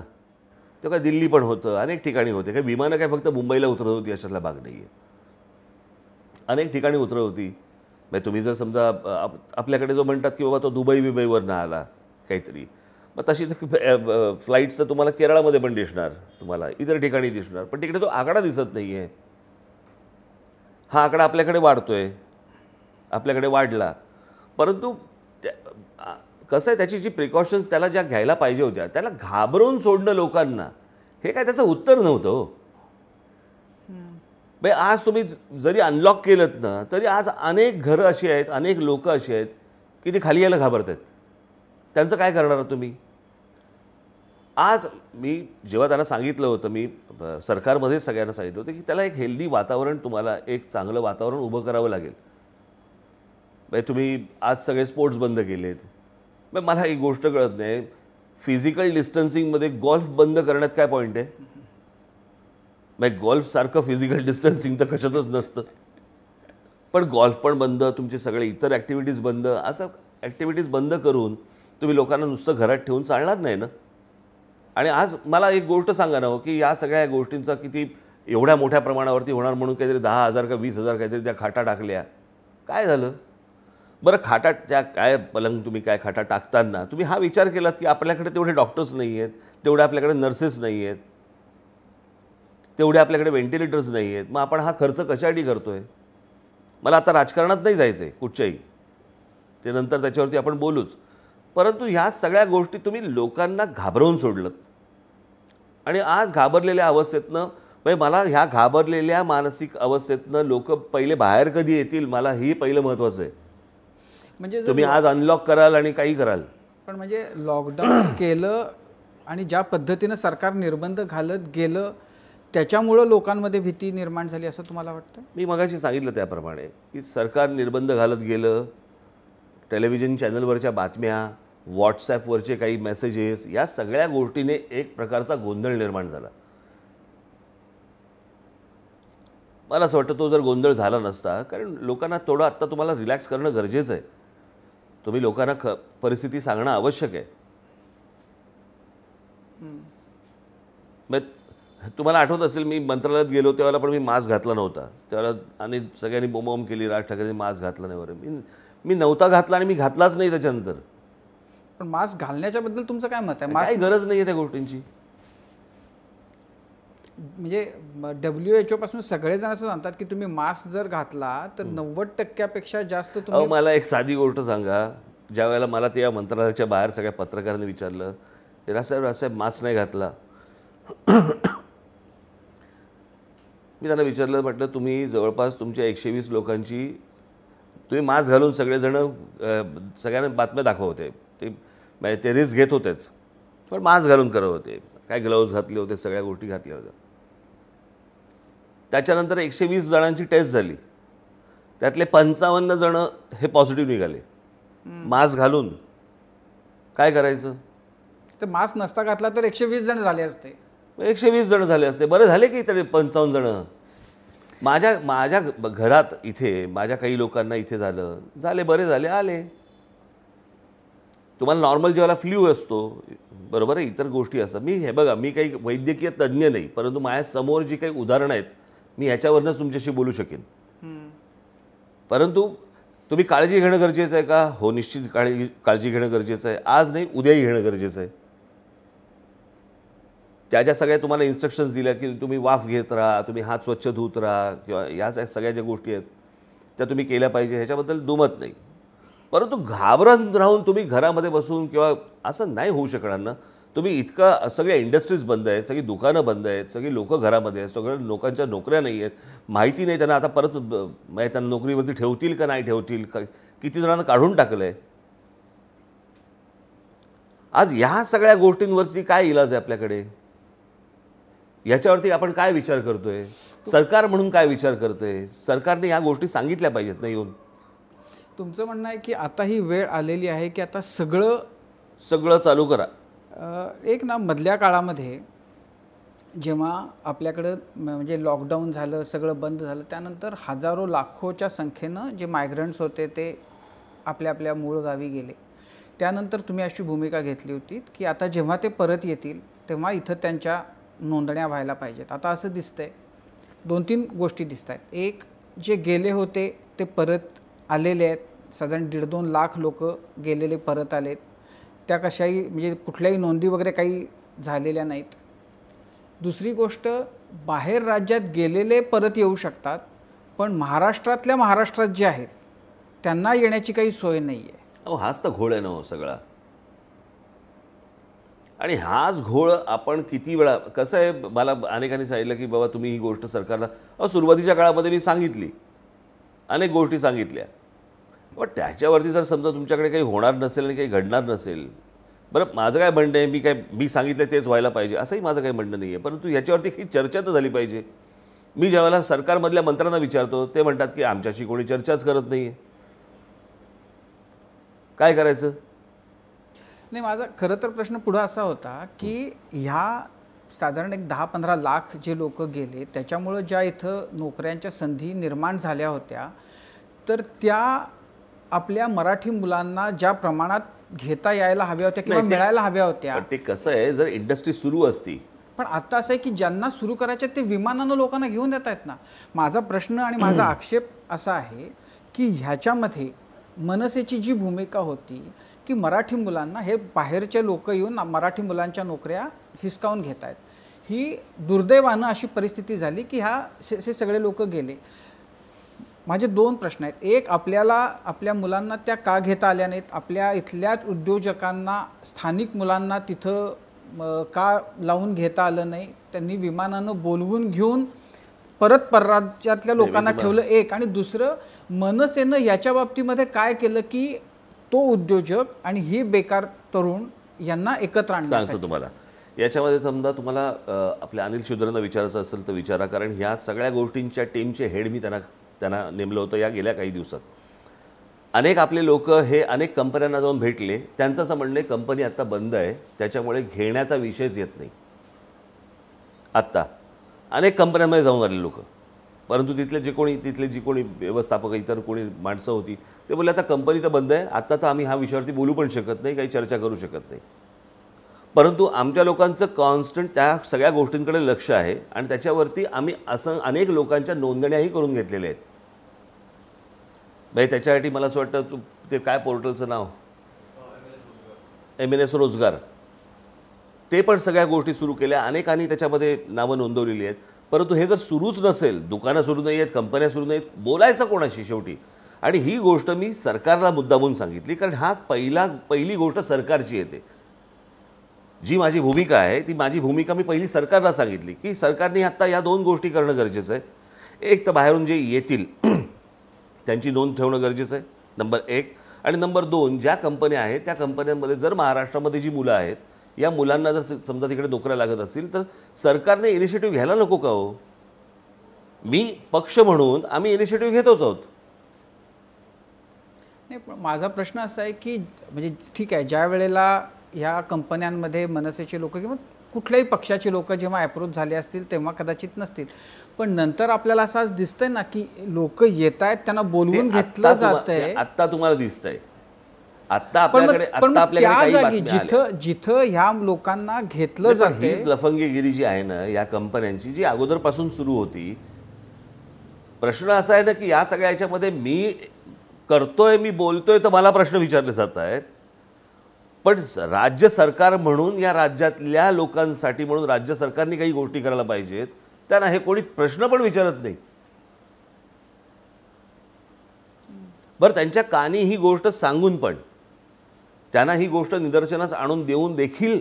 तर काय दिल्ली पण होतं अनेक ठिकाणी होते काही विमानं काय फक्त मुंबईला उतरत होती अशातला भाग नाही आहे अनेक ठिकाणी उतरत होती मग म्हणजे तुम्ही जर समजा आपल्याकडे जो म्हणतात की बाबा तो दुबई ना आला काहीतरी मग तशी तर फ्लाईट्स तर तुम्हाला केरळामध्ये पण दिसणार तुम्हाला इतर ठिकाणी दिसणार पण तिकडे तो आकडा दिसत नाही आहे हा आकडा आपल्याकडे वाढतो आहे आपल्याकडे वाढला परंतु कसं आहे त्याची जी प्रिकॉशन्स त्याला ज्या घ्यायला पाहिजे होत्या त्याला घाबरून सोडणं लोकांना हे काय त्याचं उत्तर नव्हतं हो म्हणजे आज तुम्ही जरी अनलॉक केलं ना तरी आज अनेक घरं अशी आहेत अनेक लोकं अशी आहेत की ती खाली यायला घाबरत आहेत त्यांचं काय करणार तुम्ही आज मी जेव्हा त्यांना सांगितलं होतं मी सरकारमध्ये सगळ्यांना सांगितलं होतं की त्याला एक हेल्दी वातावरण तुम्हाला एक चांगलं वातावरण उभं करावं लागेल म्हणजे तुम्ही आज सगळे स्पोर्ट्स बंद केलेत मग मला एक गोष्ट कळत नाही फिजिकल डिस्टन्सिंगमध्ये गॉल्फ बंद करण्यात काय पॉईंट आहे मग गॉल्फसारखं फिजिकल डिस्टन्सिंग तर कशातच नसतं पण गॉल्फ पण बंद तुमचे सगळे इतर ॲक्टिव्हिटीज बंद असं ॲक्टिव्हिटीज बंद करून तुम्ही लोकांना नुसतं घरात ठेवून चालणार नाही ना आणि आज मला एक गोष्ट सांगा ना हो की या सगळ्या गोष्टींचा किती एवढ्या मोठ्या प्रमाणावरती होणार म्हणून काहीतरी दहा हजार का वीस हजार काहीतरी त्या खाटा टाकल्या काय झालं बरं खाटा त्या काय पलंग तुम्ही काय खाटा टाकताना तुम्ही हा विचार केलात की आपल्याकडे तेवढे डॉक्टर्स नाही आहेत तेवढे आपल्याकडे नर्सेस नाही आहेत तेवढे आपल्याकडे व्हेंटिलेटर्स नाही आहेत मग आपण हा खर्च कशासाठी करतो आहे मला आता राजकारणात नाही जायचं आहे कुठच्याही ते नंतर त्याच्यावरती आपण बोलूच परंतु ह्या सगळ्या गोष्टी तुम्ही लोकांना घाबरवून सोडलं आणि आज घाबरलेल्या अवस्थेतनं म्हणजे मला ह्या घाबरलेल्या मानसिक अवस्थेतनं लोक पहिले बाहेर कधी येतील मला ही पहिलं महत्त्वाचं आहे म्हणजे तुम्ही आज अनलॉक कराल आणि काही कराल पण म्हणजे लॉकडाऊन केलं आणि ज्या पद्धतीनं सरकार निर्बंध घालत गेलं त्याच्यामुळं लोकांमध्ये भीती निर्माण झाली असं तुम्हाला वाटतं मी मगाशी सांगितलं त्याप्रमाणे की सरकार निर्बंध घालत गेलं टेलिव्हिजन चॅनलवरच्या बातम्या व्हॉट्सॲपवरचे काही मेसेजेस या सगळ्या गोष्टीने एक प्रकारचा गोंधळ निर्माण झाला मला असं वाटतं तो जर गोंधळ झाला नसता कारण लोकांना थोडं आत्ता तुम्हाला रिलॅक्स करणं गरजेचं आहे तुम्ही लोकांना ख परिस्थिती सांगणं आवश्यक आहे तुम्हाला आठवत असेल मी मंत्रालयात गेलो त्यावेळेला पण मी मास्क घातला नव्हता त्यावेळेला आणि सगळ्यांनी बोमबोम केली राज ठाकरेंनी मास्क घातला नाही बरं मी मी नव्हता घातला आणि मी घातलाच नाही त्याच्यानंतर पण मास्क घालण्याच्याबद्दल तुमचं काय मत आहे मास्क गरज नाही आहे त्या गोष्टींची म्हणजे डब्ल्यू एच ओ पासून सगळेजण असं सांगतात की तुम्ही मास्क जर घातला तर नव्वद टक्क्यापेक्षा जास्त तुम्ही मला एक साधी गोष्ट सांगा ज्या वेळेला मला त्या मंत्रालयाच्या बाहेर सगळ्या पत्रकारांनी विचारलं रासाहेब रासाहेब मास्क नाही घातला मी त्यांना विचारलं म्हटलं तुम्ही जवळपास तुमच्या एकशे वीस लोकांची तुम्ही मास्क घालून सगळेजणं सगळ्यांना बातम्या दाखवते होते ते म्हणजे ते रिस्क घेत होतेच पण मास्क घालून करत होते काय ग्लव्ज घातले होते सगळ्या गोष्टी घातल्या होत्या त्याच्यानंतर एकशे वीस जणांची टेस्ट झाली त्यातले पंचावन्न जणं हे पॉझिटिव्ह निघाले मास्क घालून काय करायचं ते मास्क नसता घातला तर एकशे वीस जण झाले असते एकशे वीस जण झाले असते बरे झाले की तरी पंचावन्न जण माझ्या माझ्या घरात इथे माझ्या काही लोकांना इथे झालं झाले बरे झाले आले तुम्हाला नॉर्मल जेव्हा फ्ल्यू असतो बरोबर आहे इतर गोष्टी असतात मी हे बघा मी काही वैद्यकीय तज्ज्ञ नाही परंतु माझ्यासमोर जी काही उदाहरणं आहेत मी याच्यावरनंच तुमच्याशी बोलू शकेन परंतु तुम्ही काळजी घेणं गरजेचं आहे का हो निश्चित काळजी काळजी घेणं गरजेचं आहे आज नाही उद्याही घेणं गरजेचं आहे त्या ज्या सगळ्या तुम्हाला इन्स्ट्रक्शन्स दिल्या की तुम्ही वाफ घेत राहा तुम्ही हात स्वच्छ धुत राहा किंवा ह्या सगळ्या ज्या गोष्टी आहेत त्या तुम्ही केल्या पाहिजे ह्याच्याबद्दल दुमत नाही परंतु घाबरत राहून तुम्ही घरामध्ये बसून किंवा असं नाही होऊ शकणार ना तुम्ही इतका सगळ्या इंडस्ट्रीज बंद आहेत सगळी दुकानं बंद आहेत सगळी लोकं घरामध्ये आहेत सगळ्या लोकांच्या नोकऱ्या नाही आहेत माहिती नाही त्यांना आता परत म्हणजे त्यांना नोकरीवरती ठेवतील का नाही ठेवतील का किती जणांना काढून टाकलं आहे आज ह्या सगळ्या गोष्टींवरची काय इलाज आहे आपल्याकडे याच्यावरती आपण काय विचार करतोय सरकार म्हणून काय विचार करते सरकारने या गोष्टी सांगितल्या पाहिजेत ना येऊन तुमचं म्हणणं आहे की आता ही वेळ आलेली आहे की आता सगळं सगळं चालू करा एक ना मधल्या काळामध्ये जेव्हा आपल्याकडं म्हणजे लॉकडाऊन झालं सगळं बंद झालं त्यानंतर हजारो लाखोच्या संख्येनं जे मायग्रंट्स होते ते आपल्या आपल्या मूळ गावी गेले त्यानंतर तुम्ही अशी भूमिका घेतली होती की आता जेव्हा ते परत येतील तेव्हा इथं त्यांच्या नोंदण्या व्हायला पाहिजेत आता असं दिसतंय दोन तीन गोष्टी दिसत आहेत एक जे गेले होते ते परत आलेले आहेत साधारण दीड दोन लाख लोक गेलेले परत आलेत त्या कशाही म्हणजे कुठल्याही नोंदी वगैरे काही झालेल्या नाहीत दुसरी गोष्ट बाहेर राज्यात गेलेले परत येऊ शकतात पण महाराष्ट्रातल्या महाराष्ट्रात जे आहेत त्यांना येण्याची काही सोय नाही आहे अहो हाच तर घोळ आहे ना हो सगळा आणि हाच घोळ आपण किती वेळा कसं आहे मला अनेकांनी सांगितलं की बाबा तुम्ही ही गोष्ट सरकारला सुरुवातीच्या काळामध्ये मी सांगितली अनेक गोष्टी सांगितल्या पण त्याच्यावरती जर समजा तुमच्याकडे काही होणार नसेल आणि काही घडणार नसेल बरं माझं काय म्हणणं आहे मी काय मी सांगितलं तेच व्हायला पाहिजे असंही माझं काही म्हणणं नाही आहे परंतु याच्यावरती काही चर्चा तर झाली पाहिजे मी ज्यावेळेला सरकारमधल्या मंत्र्यांना विचारतो ते म्हणतात की आमच्याशी कोणी चर्चाच करत नाही आहे काय करायचं नाही माझा खरं तर प्रश्न पुढं असा होता की ह्या साधारण एक दहा पंधरा लाख जे लोक गेले त्याच्यामुळं ज्या इथं नोकऱ्यांच्या संधी निर्माण झाल्या होत्या तर त्या आपल्या मराठी मुलांना ज्या प्रमाणात घेता यायला हव्या होत्या किंवा मिळायला हव्या होत्या ते कसं आहे जर इंडस्ट्री सुरू असती पण आता असं आहे की ज्यांना सुरू करायचे ते विमानानं लोकांना घेऊन येत आहेत ना माझा प्रश्न आणि माझा आक्षेप असा आहे की ह्याच्यामध्ये मनसेची जी भूमिका होती की मराठी मुलांना हे बाहेरचे लोक येऊन मराठी मुलांच्या नोकऱ्या हिसकावून घेत आहेत ही दुर्दैवानं अशी परिस्थिती झाली की ह्या सगळे लोक गेले माझे दोन प्रश्न आहेत एक आपल्याला आपल्या मुलांना त्या का घेता आल्या नाहीत आपल्या इथल्याच उद्योजकांना स्थानिक मुलांना तिथं का लावून घेता आलं नाही त्यांनी विमानानं बोलवून घेऊन परत परराज्यातल्या लोकांना ठेवलं एक आणि दुसरं मनसेनं याच्या बाबतीमध्ये काय केलं की तो उद्योजक आणि ही बेकार तरुण यांना एकत्र आणतो तुम्हाला याच्यामध्ये समजा तुम्हाला आपल्या अनिल शुद्रांना विचारायचं असेल तर विचारा कारण ह्या सगळ्या गोष्टींच्या टीमचे हेड मी त्यांना त्यांना नेमलं होतं या गेल्या काही दिवसात अनेक आपले लोक हे अनेक कंपन्यांना जाऊन भेटले त्यांचं असं म्हणणं आहे कंपनी आत्ता बंद आहे त्याच्यामुळे घेण्याचा विषयच येत नाही आत्ता अनेक कंपन्यांमध्ये जाऊन आले लोक परंतु तिथले जे कोणी तिथले जी कोणी व्यवस्थापक इतर कोणी माणसं होती ते बोलले आता कंपनी तर बंद आहे आत्ता तर आम्ही ह्या विषयावरती बोलू पण शकत नाही काही चर्चा करू शकत नाही परंतु आमच्या लोकांचं कॉन्स्टंट त्या सगळ्या गोष्टींकडे लक्ष आहे आणि त्याच्यावरती आम्ही असं अनेक लोकांच्या नोंदण्याही करून घेतलेल्या आहेत म्हणजे त्याच्यासाठी मला असं वाटतं तू ते काय पोर्टलचं नाव एम एन एस रोजगार ते पण सगळ्या गोष्टी सुरू केल्या अनेकांनी त्याच्यामध्ये नावं नोंदवलेली आहेत परंतु हे जर सुरूच नसेल दुकानं सुरू नाही आहेत कंपन्या सुरू नाहीत बोलायचं कोणाशी शेवटी आणि ही गोष्ट मी सरकारला मुद्दामून सांगितली कारण हा पहिला पहिली गोष्ट सरकारची येते जी माझी भूमिका आहे ती माझी भूमिका मी पहिली सरकारला सांगितली की सरकारने आत्ता या दोन गोष्टी करणं गरजेचं आहे एक तर बाहेरून जे येतील त्यांची नोंद ठेवणं गरजेचं आहे नंबर एक आणि नंबर दोन ज्या कंपन्या आहेत त्या कंपन्यांमध्ये जर महाराष्ट्रामध्ये जी मुलं आहेत या मुलांना जर समजा तिकडे नोकऱ्या लागत असतील तर सरकारने इनिशिएटिव्ह घ्यायला नको का हो मी पक्ष म्हणून आम्ही इनिशिएटिव्ह घेतोच आहोत नाही माझा प्रश्न असा आहे की म्हणजे ठीक आहे ज्या वेळेला ह्या कंपन्यांमध्ये मनसेचे लोक किंवा कुठल्याही पक्षाचे लोक जेव्हा अप्रोच झाले असतील तेव्हा कदाचित नसतील पण नंतर आपल्याला असं आज दिसतंय ना की लोक येत आहेत त्यांना बोलवून घेतलं जात आहे आत्ता तुम्हाला दिसतंय आता जिथं जिथं ह्या लोकांना घेतलं जाते हीच लफंगीगिरी जी आहे ना या कंपन्यांची जी अगोदरपासून सुरू होती प्रश्न असा आहे ना की या सगळ्याच्यामध्ये मी करतोय मी बोलतोय तर मला प्रश्न विचारले जात आहेत पण राज्य सरकार म्हणून या राज्यातल्या लोकांसाठी म्हणून राज्य सरकारने काही गोष्टी करायला पाहिजेत त्यांना हे कोणी प्रश्न पण विचारत नाही बरं त्यांच्या कानी ही गोष्ट सांगून पण त्यांना ही गोष्ट निदर्शनास आणून देऊन देखील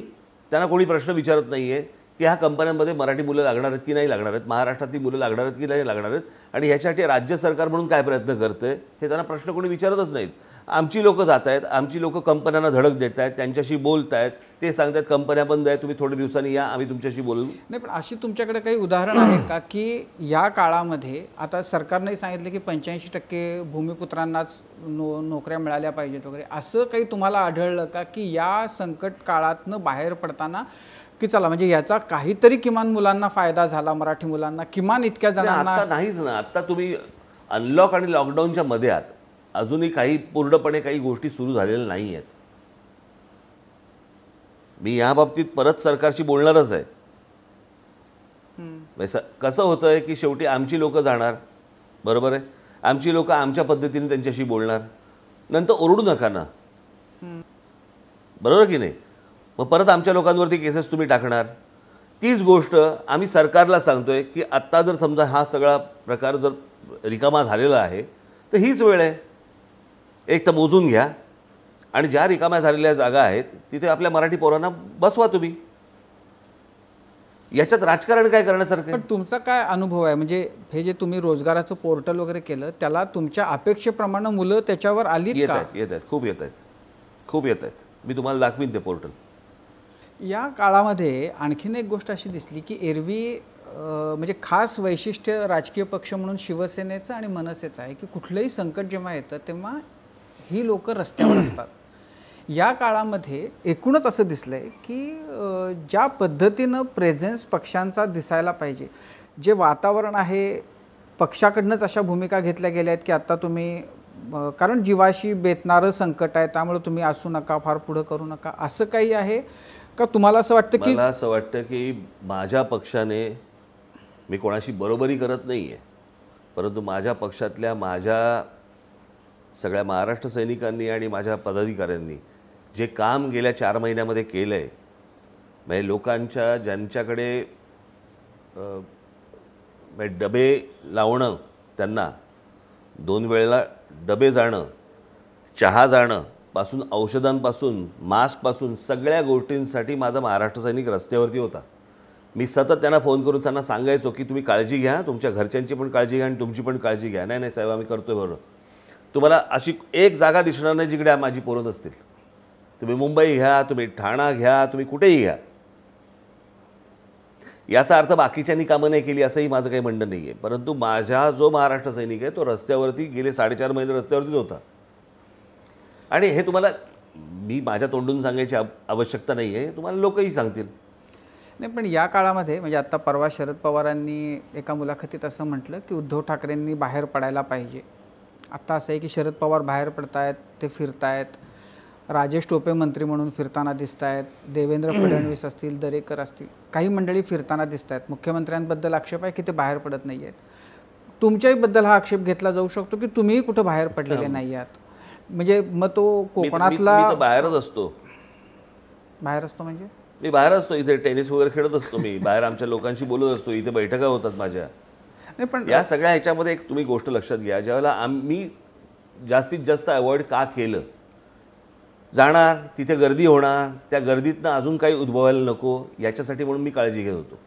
त्यांना कोणी प्रश्न विचारत नाही आहे की ह्या कंपन्यांमध्ये मराठी मुलं लागणार आहेत की नाही लागणार आहेत महाराष्ट्रातली मुलं लागणार आहेत की नाही लागणार आहेत आणि ह्याच्यासाठी राज्य सरकार म्हणून काय प्रयत्न करतं हे त्यांना प्रश्न कोणी विचारतच नाहीत आमची लोकं जात आहेत आमची लोकं कंपन्यांना धडक देत आहेत त्यांच्याशी बोलत आहेत ते सांगतात कंपन्या बंद आहेत तुम्ही थोड्या दिवसांनी या आम्ही तुमच्याशी बोलू नाही पण अशी तुमच्याकडे काही उदाहरण आहे का की या काळामध्ये आता सरकारने सांगितलं की पंच्याऐंशी टक्के भूमिपुत्रांनाच नो नोकऱ्या मिळाल्या पाहिजेत वगैरे असं काही तुम्हाला आढळलं का की या संकट काळातनं बाहेर पडताना की चला म्हणजे याचा काहीतरी किमान मुलांना फायदा झाला मराठी मुलांना किमान इतक्या जणांना नाहीच ना आता तुम्ही अनलॉक आणि लॉकडाऊनच्या मध्ये आहात अजूनही काही पूर्णपणे काही गोष्टी सुरू झालेल्या नाही आहेत मी या बाबतीत परत सरकारशी बोलणारच आहे कसं होतं आहे की शेवटी आमची लोकं जाणार बरोबर आहे आमची लोकं आमच्या पद्धतीने त्यांच्याशी बोलणार नंतर ओरडू नका ना बरोबर की नाही मग परत आमच्या लोकांवरती केसेस तुम्ही टाकणार तीच गोष्ट आम्ही सरकारला सांगतोय की आत्ता जर समजा हा सगळा प्रकार जर रिकामा झालेला आहे तर हीच वेळ आहे एक तर मोजून घ्या आणि ज्या रिकाम्या झालेल्या जागा आहेत तिथे आपल्या मराठी पोरांना बसवा तुम्ही याच्यात राजकारण काय करण्यासारखं पण तुमचा काय अनुभव आहे म्हणजे हे जे तुम्ही रोजगाराचं पोर्टल वगैरे केलं त्याला तुमच्या अपेक्षेप्रमाणे मुलं त्याच्यावर आली येत आहेत येत आहेत खूप येत आहेत खूप येत आहेत मी तुम्हाला दाखवीन ते पोर्टल या काळामध्ये आणखीन एक गोष्ट अशी दिसली की एरवी म्हणजे खास वैशिष्ट्य राजकीय पक्ष म्हणून शिवसेनेचं आणि मनसेचं आहे की कुठलंही संकट जेव्हा येतं तेव्हा ही लोक रस्त्यावर असतात या काळामध्ये एकूणच असं दिसलं आहे की ज्या पद्धतीनं प्रेझेन्स पक्षांचा दिसायला पाहिजे जे वातावरण आहे पक्षाकडनंच अशा भूमिका घेतल्या गेल्या आहेत की आत्ता तुम्ही कारण जीवाशी बेतणारं संकट आहे त्यामुळे तुम्ही असू नका फार पुढं करू नका असं काही आहे का तुम्हाला असं वाटतं की मला असं वाटतं की माझ्या पक्षाने मी कोणाशी बरोबरी करत नाही आहे परंतु माझ्या पक्षातल्या माझ्या सगळ्या महाराष्ट्र सैनिकांनी आणि माझ्या पदाधिकाऱ्यांनी जे काम गेल्या चार महिन्यामध्ये केलं आहे म्हणजे लोकांच्या ज्यांच्याकडे म्हणजे डबे लावणं त्यांना दोन वेळेला डबे जाणं चहा जाणं पासून औषधांपासून मास्कपासून सगळ्या गोष्टींसाठी माझा महाराष्ट्र सैनिक रस्त्यावरती होता मी सतत त्यांना फोन करून त्यांना सांगायचो की तुम्ही काळजी घ्या तुमच्या घरच्यांची पण काळजी घ्या आणि तुमची पण काळजी घ्या नाही नाही साहेब आम्ही करतो बरोबर तुम्हाला अशी एक जागा दिसणार नाही जिकडे माझी पोरं नसतील तुम्ही मुंबई घ्या तुम्ही ठाणा घ्या तुम्ही कुठेही घ्या याचा अर्थ बाकीच्यांनी कामं नाही केली असंही माझं काही म्हणणं नाही आहे परंतु माझा जो महाराष्ट्र सैनिक आहे तो रस्त्यावरती गेले साडेचार महिने रस्त्यावरतीच होता आणि हे तुम्हाला मी माझ्या तोंडून सांगायची आवश्यकता नाही आहे तुम्हाला लोकही सांगतील नाही पण या काळामध्ये म्हणजे आत्ता परवा शरद पवारांनी एका मुलाखतीत असं म्हटलं की उद्धव ठाकरेंनी बाहेर पडायला पाहिजे आत्ता असं आहे की शरद पवार बाहेर पडतायत ते फिरतायत राजेश टोपे मंत्री म्हणून फिरताना दिसत आहेत देवेंद्र फडणवीस असतील दरेकर असतील काही मंडळी फिरताना दिसत आहेत मुख्यमंत्र्यांबद्दल आक्षेप आहे की ते बाहेर पडत नाही आहेत तुमच्याही बद्दल हा आक्षेप घेतला जाऊ शकतो की तुम्हीही कुठं बाहेर पडलेले नाही आहात म्हणजे मग तो कोकणातला बाहेरच असतो बाहेर असतो म्हणजे मी बाहेर असतो इथे टेनिस वगैरे खेळत असतो मी बाहेर आमच्या लोकांशी बोलत असतो इथे बैठका होतात माझ्या नाही पण या सगळ्या ह्याच्यामध्ये एक तुम्ही गोष्ट लक्षात घ्या ज्यावेळेला आम्ही जास्तीत जास्त अवॉइड का केलं जाणार तिथे गर्दी होणार त्या गर्दीतनं अजून काही उद्भवायला नको याच्यासाठी म्हणून मी काळजी घेत होतो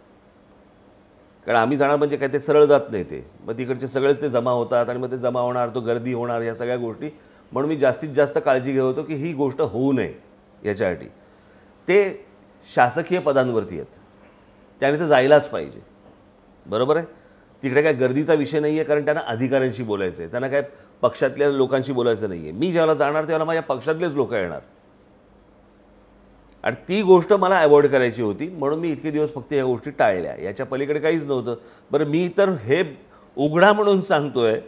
कारण आम्ही जाणार म्हणजे काय ते सरळ जात नाही ते मग तिकडचे सगळेच ते जमा होतात आणि मग ते जमा होणार तो गर्दी होणार या सगळ्या गोष्टी म्हणून मी जास्तीत जास्त काळजी घेत होतो की ही गोष्ट होऊ नये याच्यासाठी ते शासकीय पदांवरती आहेत त्याने तर जायलाच पाहिजे बरोबर आहे तिकडे काय गर्दीचा विषय नाही आहे कारण त्यांना अधिकाऱ्यांशी बोलायचं आहे त्यांना काय पक्षातल्या लोकांशी बोलायचं नाही आहे मी ज्यावेळेला जाणार तेव्हा माझ्या पक्षातलेच लोक येणार आणि ती गोष्ट मला अवॉइड करायची होती म्हणून मी इतके दिवस फक्त या गोष्टी टाळल्या याच्या पलीकडे काहीच नव्हतं बरं मी तर हे उघडा म्हणून सांगतोय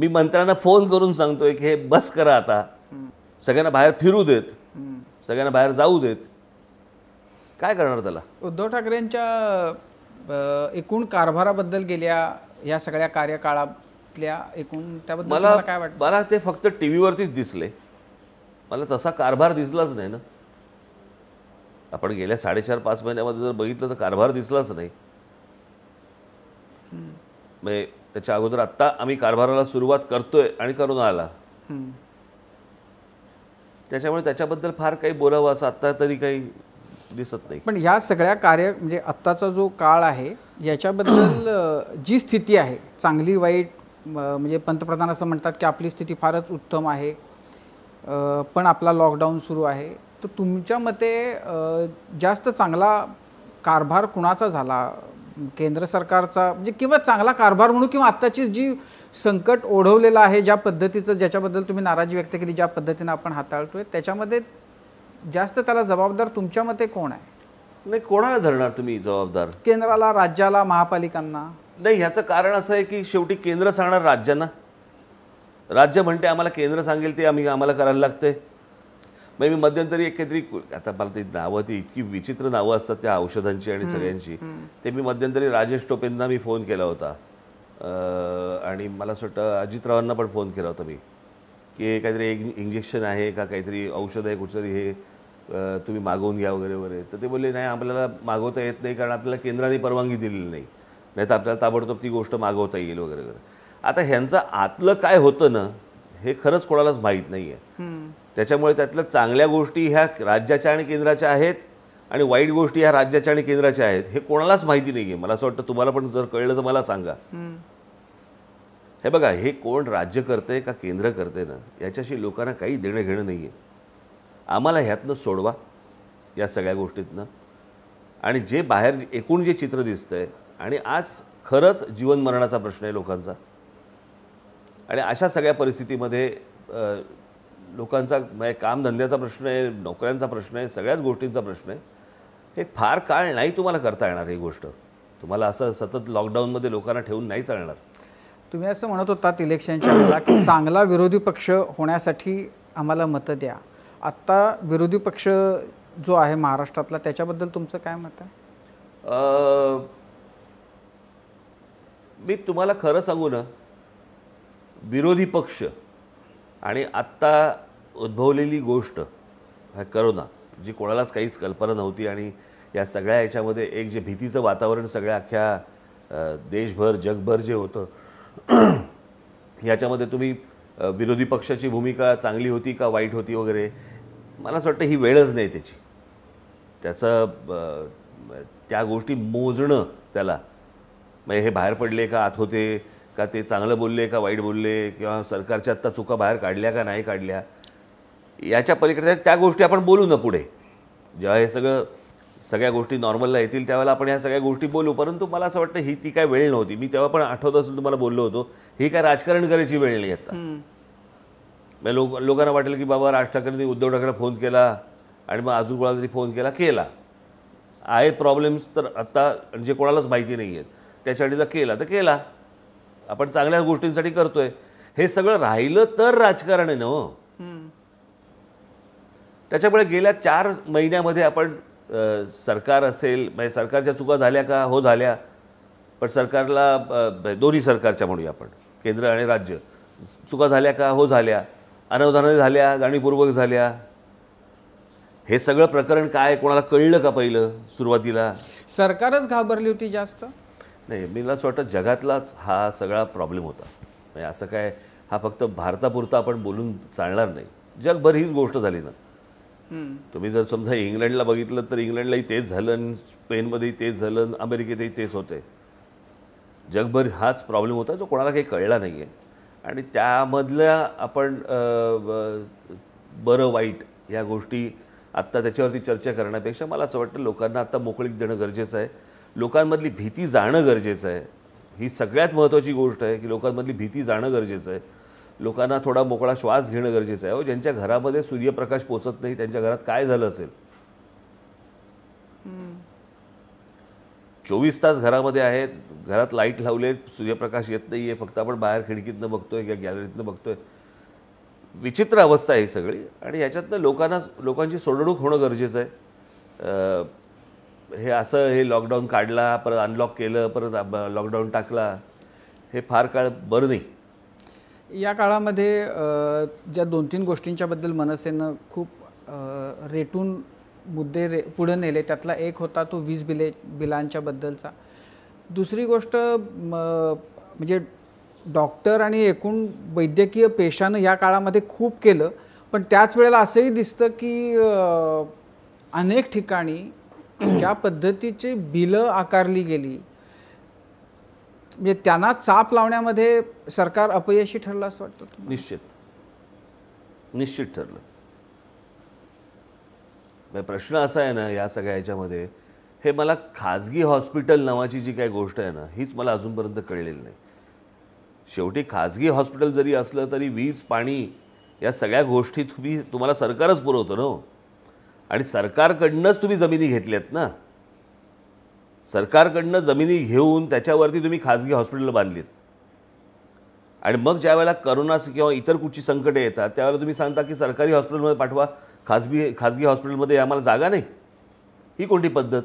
मी मंत्र्यांना फोन करून सांगतोय की हे बस करा आता सगळ्यांना बाहेर फिरू देत सगळ्यांना बाहेर जाऊ देत काय करणार त्याला उद्धव ठाकरेंच्या एकूण कारभाराबद्दल गेल्या या सगळ्या कार्यकाळातल्या एकूण त्याबद्दल मला काय वाटतं मला ते फक्त टी व्हीवरतीच दिसले मला तसा कारभार दिसलाच नाही ना आपण गेल्या साडेचार पाच महिन्यामध्ये जर बघितलं तर कारभार दिसलाच नाही म्हणजे त्याच्या अगोदर आत्ता आम्ही कारभाराला सुरुवात करतोय आणि करून आला त्याच्यामुळे त्याच्याबद्दल फार काही बोलावं असं आत्ता तरी काही दिसत नाही पण ह्या सगळ्या कार्य म्हणजे आत्ताचा जो काळ आहे याच्याबद्दल जी स्थिती आहे चांगली वाईट म्हणजे पंतप्रधान असं म्हणतात की आपली स्थिती फारच उत्तम आहे पण आपला लॉकडाऊन सुरू आहे तर तुमच्या मते जास्त चांगला कारभार कुणाचा झाला केंद्र सरकारचा म्हणजे किंवा चांगला कारभार म्हणू किंवा आत्ताची जी संकट ओढवलेलं आहे ज्या पद्धतीचं ज्याच्याबद्दल तुम्ही नाराजी व्यक्त केली ज्या पद्धतीनं आपण हाताळतोय त्याच्यामध्ये जास्त त्याला जबाबदार तुमच्या मते कोण आहे नाही कोणाला धरणार तुम्ही जबाबदार केंद्राला राज्याला महापालिकांना नाही ह्याचं कारण असं आहे की शेवटी केंद्र सांगणार राज्यांना राज्य म्हणते आम्हाला केंद्र सांगेल ते आम्ही आम्हाला करायला लागते मग मी मध्यंतरी एक आता मला ती नावं ती इतकी विचित्र नावं असतात त्या औषधांची आणि सगळ्यांची ते मी मध्यंतरी राजेश टोपेंना मी फोन केला होता आणि मला असं वाटतं अजितरावांना पण फोन केला होता मी की काहीतरी एक इंजेक्शन आहे का काहीतरी औषध आहे कुठचं हे तुम्ही मागवून घ्या वगैरे वगैरे तर ते बोलले नाही आपल्याला मागवता येत नाही कारण आपल्याला केंद्राने परवानगी दिलेली नाही नाही तर आपल्याला ताबडतोब ती गोष्ट मागवता येईल वगैरे वगैरे आता ह्यांचं आतलं काय होतं ना हे खरंच कोणालाच माहीत नाही आहे त्याच्यामुळे त्यातल्या चांगल्या गोष्टी ह्या राज्याच्या आणि केंद्राच्या आहेत आणि वाईट गोष्टी ह्या राज्याच्या आणि केंद्राच्या आहेत हे कोणालाच माहिती नाही आहे मला असं वाटतं तुम्हाला पण जर कळलं तर मला सांगा हे बघा हे कोण राज्य करते का केंद्र करते ना याच्याशी लोकांना काही देणं घेणं नाही आहे आम्हाला ह्यातनं सोडवा या सगळ्या गोष्टीतनं आणि जे बाहेर एकूण जे चित्र दिसतं आहे आणि आज खरंच जीवनमरणाचा प्रश्न आहे लोकांचा आणि अशा सगळ्या परिस्थितीमध्ये लोकांचा म्हणजे कामधंद्याचा प्रश्न आहे नोकऱ्यांचा प्रश्न आहे सगळ्याच गोष्टींचा प्रश्न आहे हे फार काळ नाही तुम्हाला करता येणार ही गोष्ट तुम्हाला असं सतत लॉकडाऊनमध्ये लोकांना ठेवून नाही चालणार तुम्ही असं म्हणत होतात इलेक्शनच्या वेळेला की चांगला विरोधी पक्ष होण्यासाठी आम्हाला मतं द्या आत्ता विरोधी पक्ष जो आहे महाराष्ट्रातला त्याच्याबद्दल तुमचं काय मत आहे मी तुम्हाला खरं सांगू ना विरोधी पक्ष आणि आत्ता उद्भवलेली गोष्ट हा करोना जी कोणालाच काहीच कल्पना नव्हती आणि या सगळ्या याच्यामध्ये एक जे भीतीचं वातावरण सगळ्या अख्ख्या देशभर जगभर जे होतं याच्यामध्ये तुम्ही विरोधी पक्षाची भूमिका चांगली होती का वाईट होती वगैरे मला असं वाटतं ही वेळच नाही त्याची त्याचं त्या गोष्टी मोजणं त्याला म्हणजे हे बाहेर पडले का आत होते का ते चांगलं बोलले का वाईट बोलले किंवा सरकारच्या आत्ता चुका बाहेर काढल्या का नाही काढल्या याच्या पलीकडे त्या गोष्टी आपण बोलू ना पुढे जेव्हा हे सगळं सगळ्या गोष्टी नॉर्मलला येतील त्यावेळेला आपण या सगळ्या गोष्टी बोलू परंतु मला असं वाटतं ही ती काय वेळ नव्हती मी तेव्हा पण आठवत असून तुम्हाला बोललो होतो ही काय राजकारण करायची वेळ नाही आता लोक लोकांना वाटेल की बाबा राज ठाकरेंनी उद्धव ठाकरे फोन केला आणि मग अजून कोणाला तरी फोन केला केला आहेत प्रॉब्लेम्स तर आत्ता जे कोणालाच माहिती नाही आहेत त्याच्यासाठी जर केला तर केला आपण चांगल्या गोष्टींसाठी करतोय हे सगळं राहिलं तर राजकारण आहे न हो. त्याच्यामुळे गेल्या चार महिन्यामध्ये आपण सरकार असेल म्हणजे सरकारच्या चुका झाल्या का हो झाल्या पण सरकारला म्हणजे दोन्ही सरकारच्या म्हणूया आपण केंद्र आणि राज्य चुका झाल्या का हो झाल्या अनवधानाने झाल्या जाणीवपूर्वक झाल्या हे सगळं प्रकरण काय कोणाला कळलं का पहिलं सुरुवातीला सरकारच घाबरली होती जास्त नाही मला असं वाटतं जगातलाच हा सगळा प्रॉब्लेम होता म्हणजे असं काय हा फक्त भारतापुरता आपण बोलून चालणार नाही जगभर हीच गोष्ट झाली ना तुम्ही जर समजा इंग्लंडला बघितलं तर इंग्लंडलाही तेच झालं स्पेनमध्येही तेच झालं अमेरिकेतही तेच होते जगभर हाच प्रॉब्लेम होता जो कोणाला काही कळला नाही आहे आणि त्यामधल्या आपण बरं वाईट ह्या गोष्टी आत्ता त्याच्यावरती चर्चा करण्यापेक्षा मला असं वाटतं लोकांना आत्ता मोकळीक देणं गरजेचं आहे लोकांमधली भीती जाणं गरजेचं आहे ही सगळ्यात महत्त्वाची गोष्ट आहे की लोकांमधली भीती जाणं गरजेचं आहे लोकांना थोडा मोकळा श्वास घेणं गरजेचं आहे हो ज्यांच्या घरामध्ये सूर्यप्रकाश पोचत नाही त्यांच्या घरात काय झालं असेल चोवीस तास घरामध्ये आहेत घरात लाईट लावले सूर्यप्रकाश येत नाही आहे फक्त आपण बाहेर खिडकीतनं बघतोय किंवा गॅलरीतनं बघतोय विचित्र अवस्था आहे सगळी आणि याच्यातनं लोकांना लोकांची सोडणूक होणं गरजेचं आहे हे असं हे लॉकडाऊन काढला परत अनलॉक केलं परत लॉकडाऊन टाकला हे फार काळ बरं नाही या काळामध्ये ज्या दोन तीन गोष्टींच्याबद्दल मनसेनं खूप रेटून मुद्दे रे पुढे नेले त्यातला एक होता तो वीज बिले बिलांच्याबद्दलचा दुसरी गोष्ट म्हणजे डॉक्टर आणि एकूण वैद्यकीय पेशानं या काळामध्ये खूप केलं पण त्याच वेळेला असंही दिसतं की अनेक ठिकाणी ज्या पद्धतीची बिलं आकारली गेली म्हणजे त्यांना चाप लावण्यामध्ये सरकार अपयशी ठरलं असं वाटतं निश्चित निश्चित ठरलं म्हणजे प्रश्न असा आहे ना या सगळ्या ह्याच्यामध्ये हे मला खाजगी हॉस्पिटल नावाची जी काही गोष्ट आहे ना हीच मला अजूनपर्यंत कळलेली नाही शेवटी खाजगी हॉस्पिटल जरी असलं तरी वीज पाणी या सगळ्या गोष्टी तुम्ही तुम्हाला सरकारच पुरवतो ना हो. आणि सरकारकडनंच तुम्ही जमिनी घेतल्यात ना सरकारकडनं जमिनी घेऊन त्याच्यावरती तुम्ही खाजगी हॉस्पिटल बांधलीत आणि मग ज्या वेळेला किंवा इतर कुठची संकटे येतात त्यावेळेला तुम्ही सांगता की सरकारी हॉस्पिटलमध्ये पाठवा खाजगी खाजगी हॉस्पिटलमध्ये आम्हाला जागा नाही ही कोणती पद्धत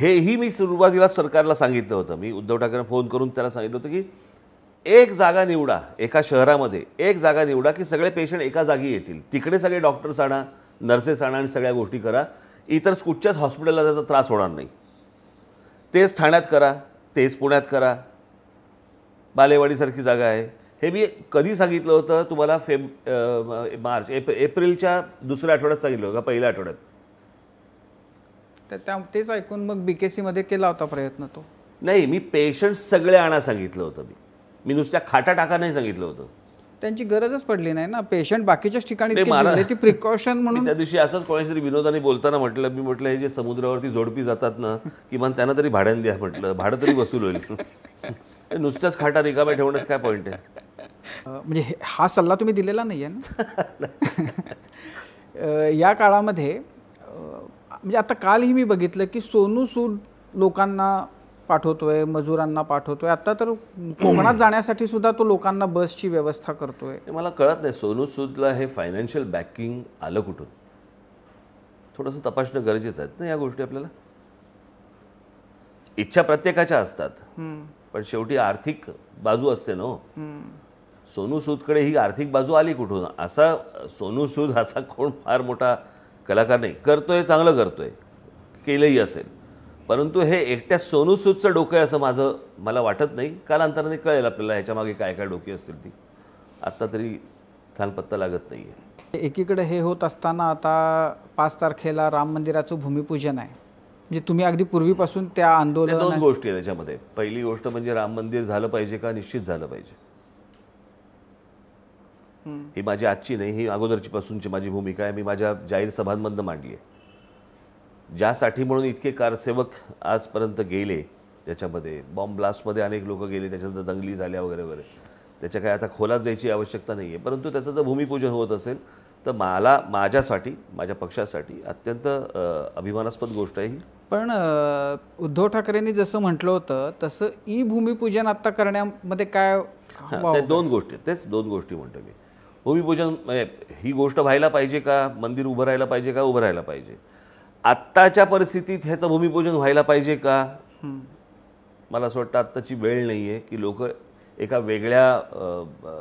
हेही मी सुरुवातीला सरकारला सांगितलं होतं मी उद्धव ठाकरे फोन करून त्याला सांगितलं होतं की एक जागा निवडा एका शहरामध्ये एक जागा निवडा की सगळे पेशंट एका जागी येतील तिकडे सगळे डॉक्टर्स आणा नर्सेस आणा आणि सगळ्या गोष्टी करा इतर कुठच्याच हॉस्पिटलला त्याचा त्रास होणार नाही तेच ठाण्यात करा तेच पुण्यात करा बालेवाडीसारखी जागा आहे हे मी कधी सांगितलं होतं तुम्हाला फेब मार्च एप एप्रिलच्या दुसऱ्या आठवड्यात सांगितलं होतं का पहिल्या आठवड्यात तर त्या तेच ऐकून मग बी के सीमध्ये केला होता प्रयत्न तो नाही मी पेशंट सगळे आणा सांगितलं होतं मी मी नुसत्या खाटा टाका नाही सांगितलं होतं त्यांची गरजच पडली नाही ना पेशंट बाकीच्याच ठिकाणी ती प्रिकॉशन म्हणून त्या दिवशी असंच तरी विनोदाने बोलताना म्हटलं मी म्हटलं हे जे समुद्रावरती जोडपी जातात ना किमान त्यांना तरी भाड्याने द्या म्हटलं भाडं तरी वसूल होईल नुसत्याच खाटा रिकाम्या ठेवण्यात काय पॉईंट आहे म्हणजे हा सल्ला तुम्ही दिलेला नाही आहे ना या काळामध्ये म्हणजे आता कालही मी बघितलं की सोनू सूद लोकांना पाठवतोय मजुरांना पाठवतोय आता तर कोकणात जाण्यासाठी सुद्धा तो लोकांना बसची व्यवस्था करतोय मला कळत नाही सोनू सूदला हे फायनान्शियल बॅकिंग आलं कुठून थोडंसं तपासणं गरजेचं आहे ना या गोष्टी आपल्याला इच्छा प्रत्येकाच्या असतात पण शेवटी आर्थिक बाजू असते ना हो. सोनू सूदकडे ही आर्थिक बाजू आली कुठून असा सोनू सूद असा कोण फार मोठा कलाकार नाही करतोय चांगलं करतोय केलंही असेल परंतु हे एकट्या सोनू सूदचं डोकं आहे असं माझं मला वाटत नाही कालांतराने कळेल आपल्याला ह्याच्यामागे काय काय डोके असतील ती आत्ता तरी पत्ता लागत नाही आहे एकीकडे हे होत असताना आता पाच तारखेला राम मंदिराचं भूमिपूजन आहे म्हणजे तुम्ही अगदी पूर्वीपासून त्या आंदोलन दोन गोष्टी आहे त्याच्यामध्ये पहिली गोष्ट म्हणजे राम मंदिर झालं पाहिजे का निश्चित झालं पाहिजे ही माझी आजची नाही ही अगोदरची पासूनची माझी भूमिका आहे मी माझ्या जाहीर सभांमधनं मांडली आहे ज्यासाठी म्हणून इतके कारसेवक आजपर्यंत गेले त्याच्यामध्ये बॉम्ब ब्लास्टमध्ये अनेक लोक गेले त्याच्यानंतर दंगली झाल्या वगैरे वगैरे त्याच्या काय आता खोलात जायची आवश्यकता नाही परंतु त्याचं जर भूमिपूजन होत असेल तर मला माझ्यासाठी माझ्या पक्षासाठी अत्यंत अभिमानास्पद गोष्ट आहे ही पण उद्धव ठाकरेंनी जसं म्हटलं होतं तसं ई भूमिपूजन आत्ता करण्यामध्ये काय दोन गोष्टी तेच दोन गोष्टी म्हणतो मी भूमिपूजन म्हणजे ही गोष्ट व्हायला पाहिजे का मंदिर उभं राहायला पाहिजे का उभं राहायला पाहिजे आत्ताच्या परिस्थितीत ह्याचं भूमिपूजन व्हायला पाहिजे का मला असं वाटतं आत्ताची वेळ नाही आहे की लोक एका वेगळ्या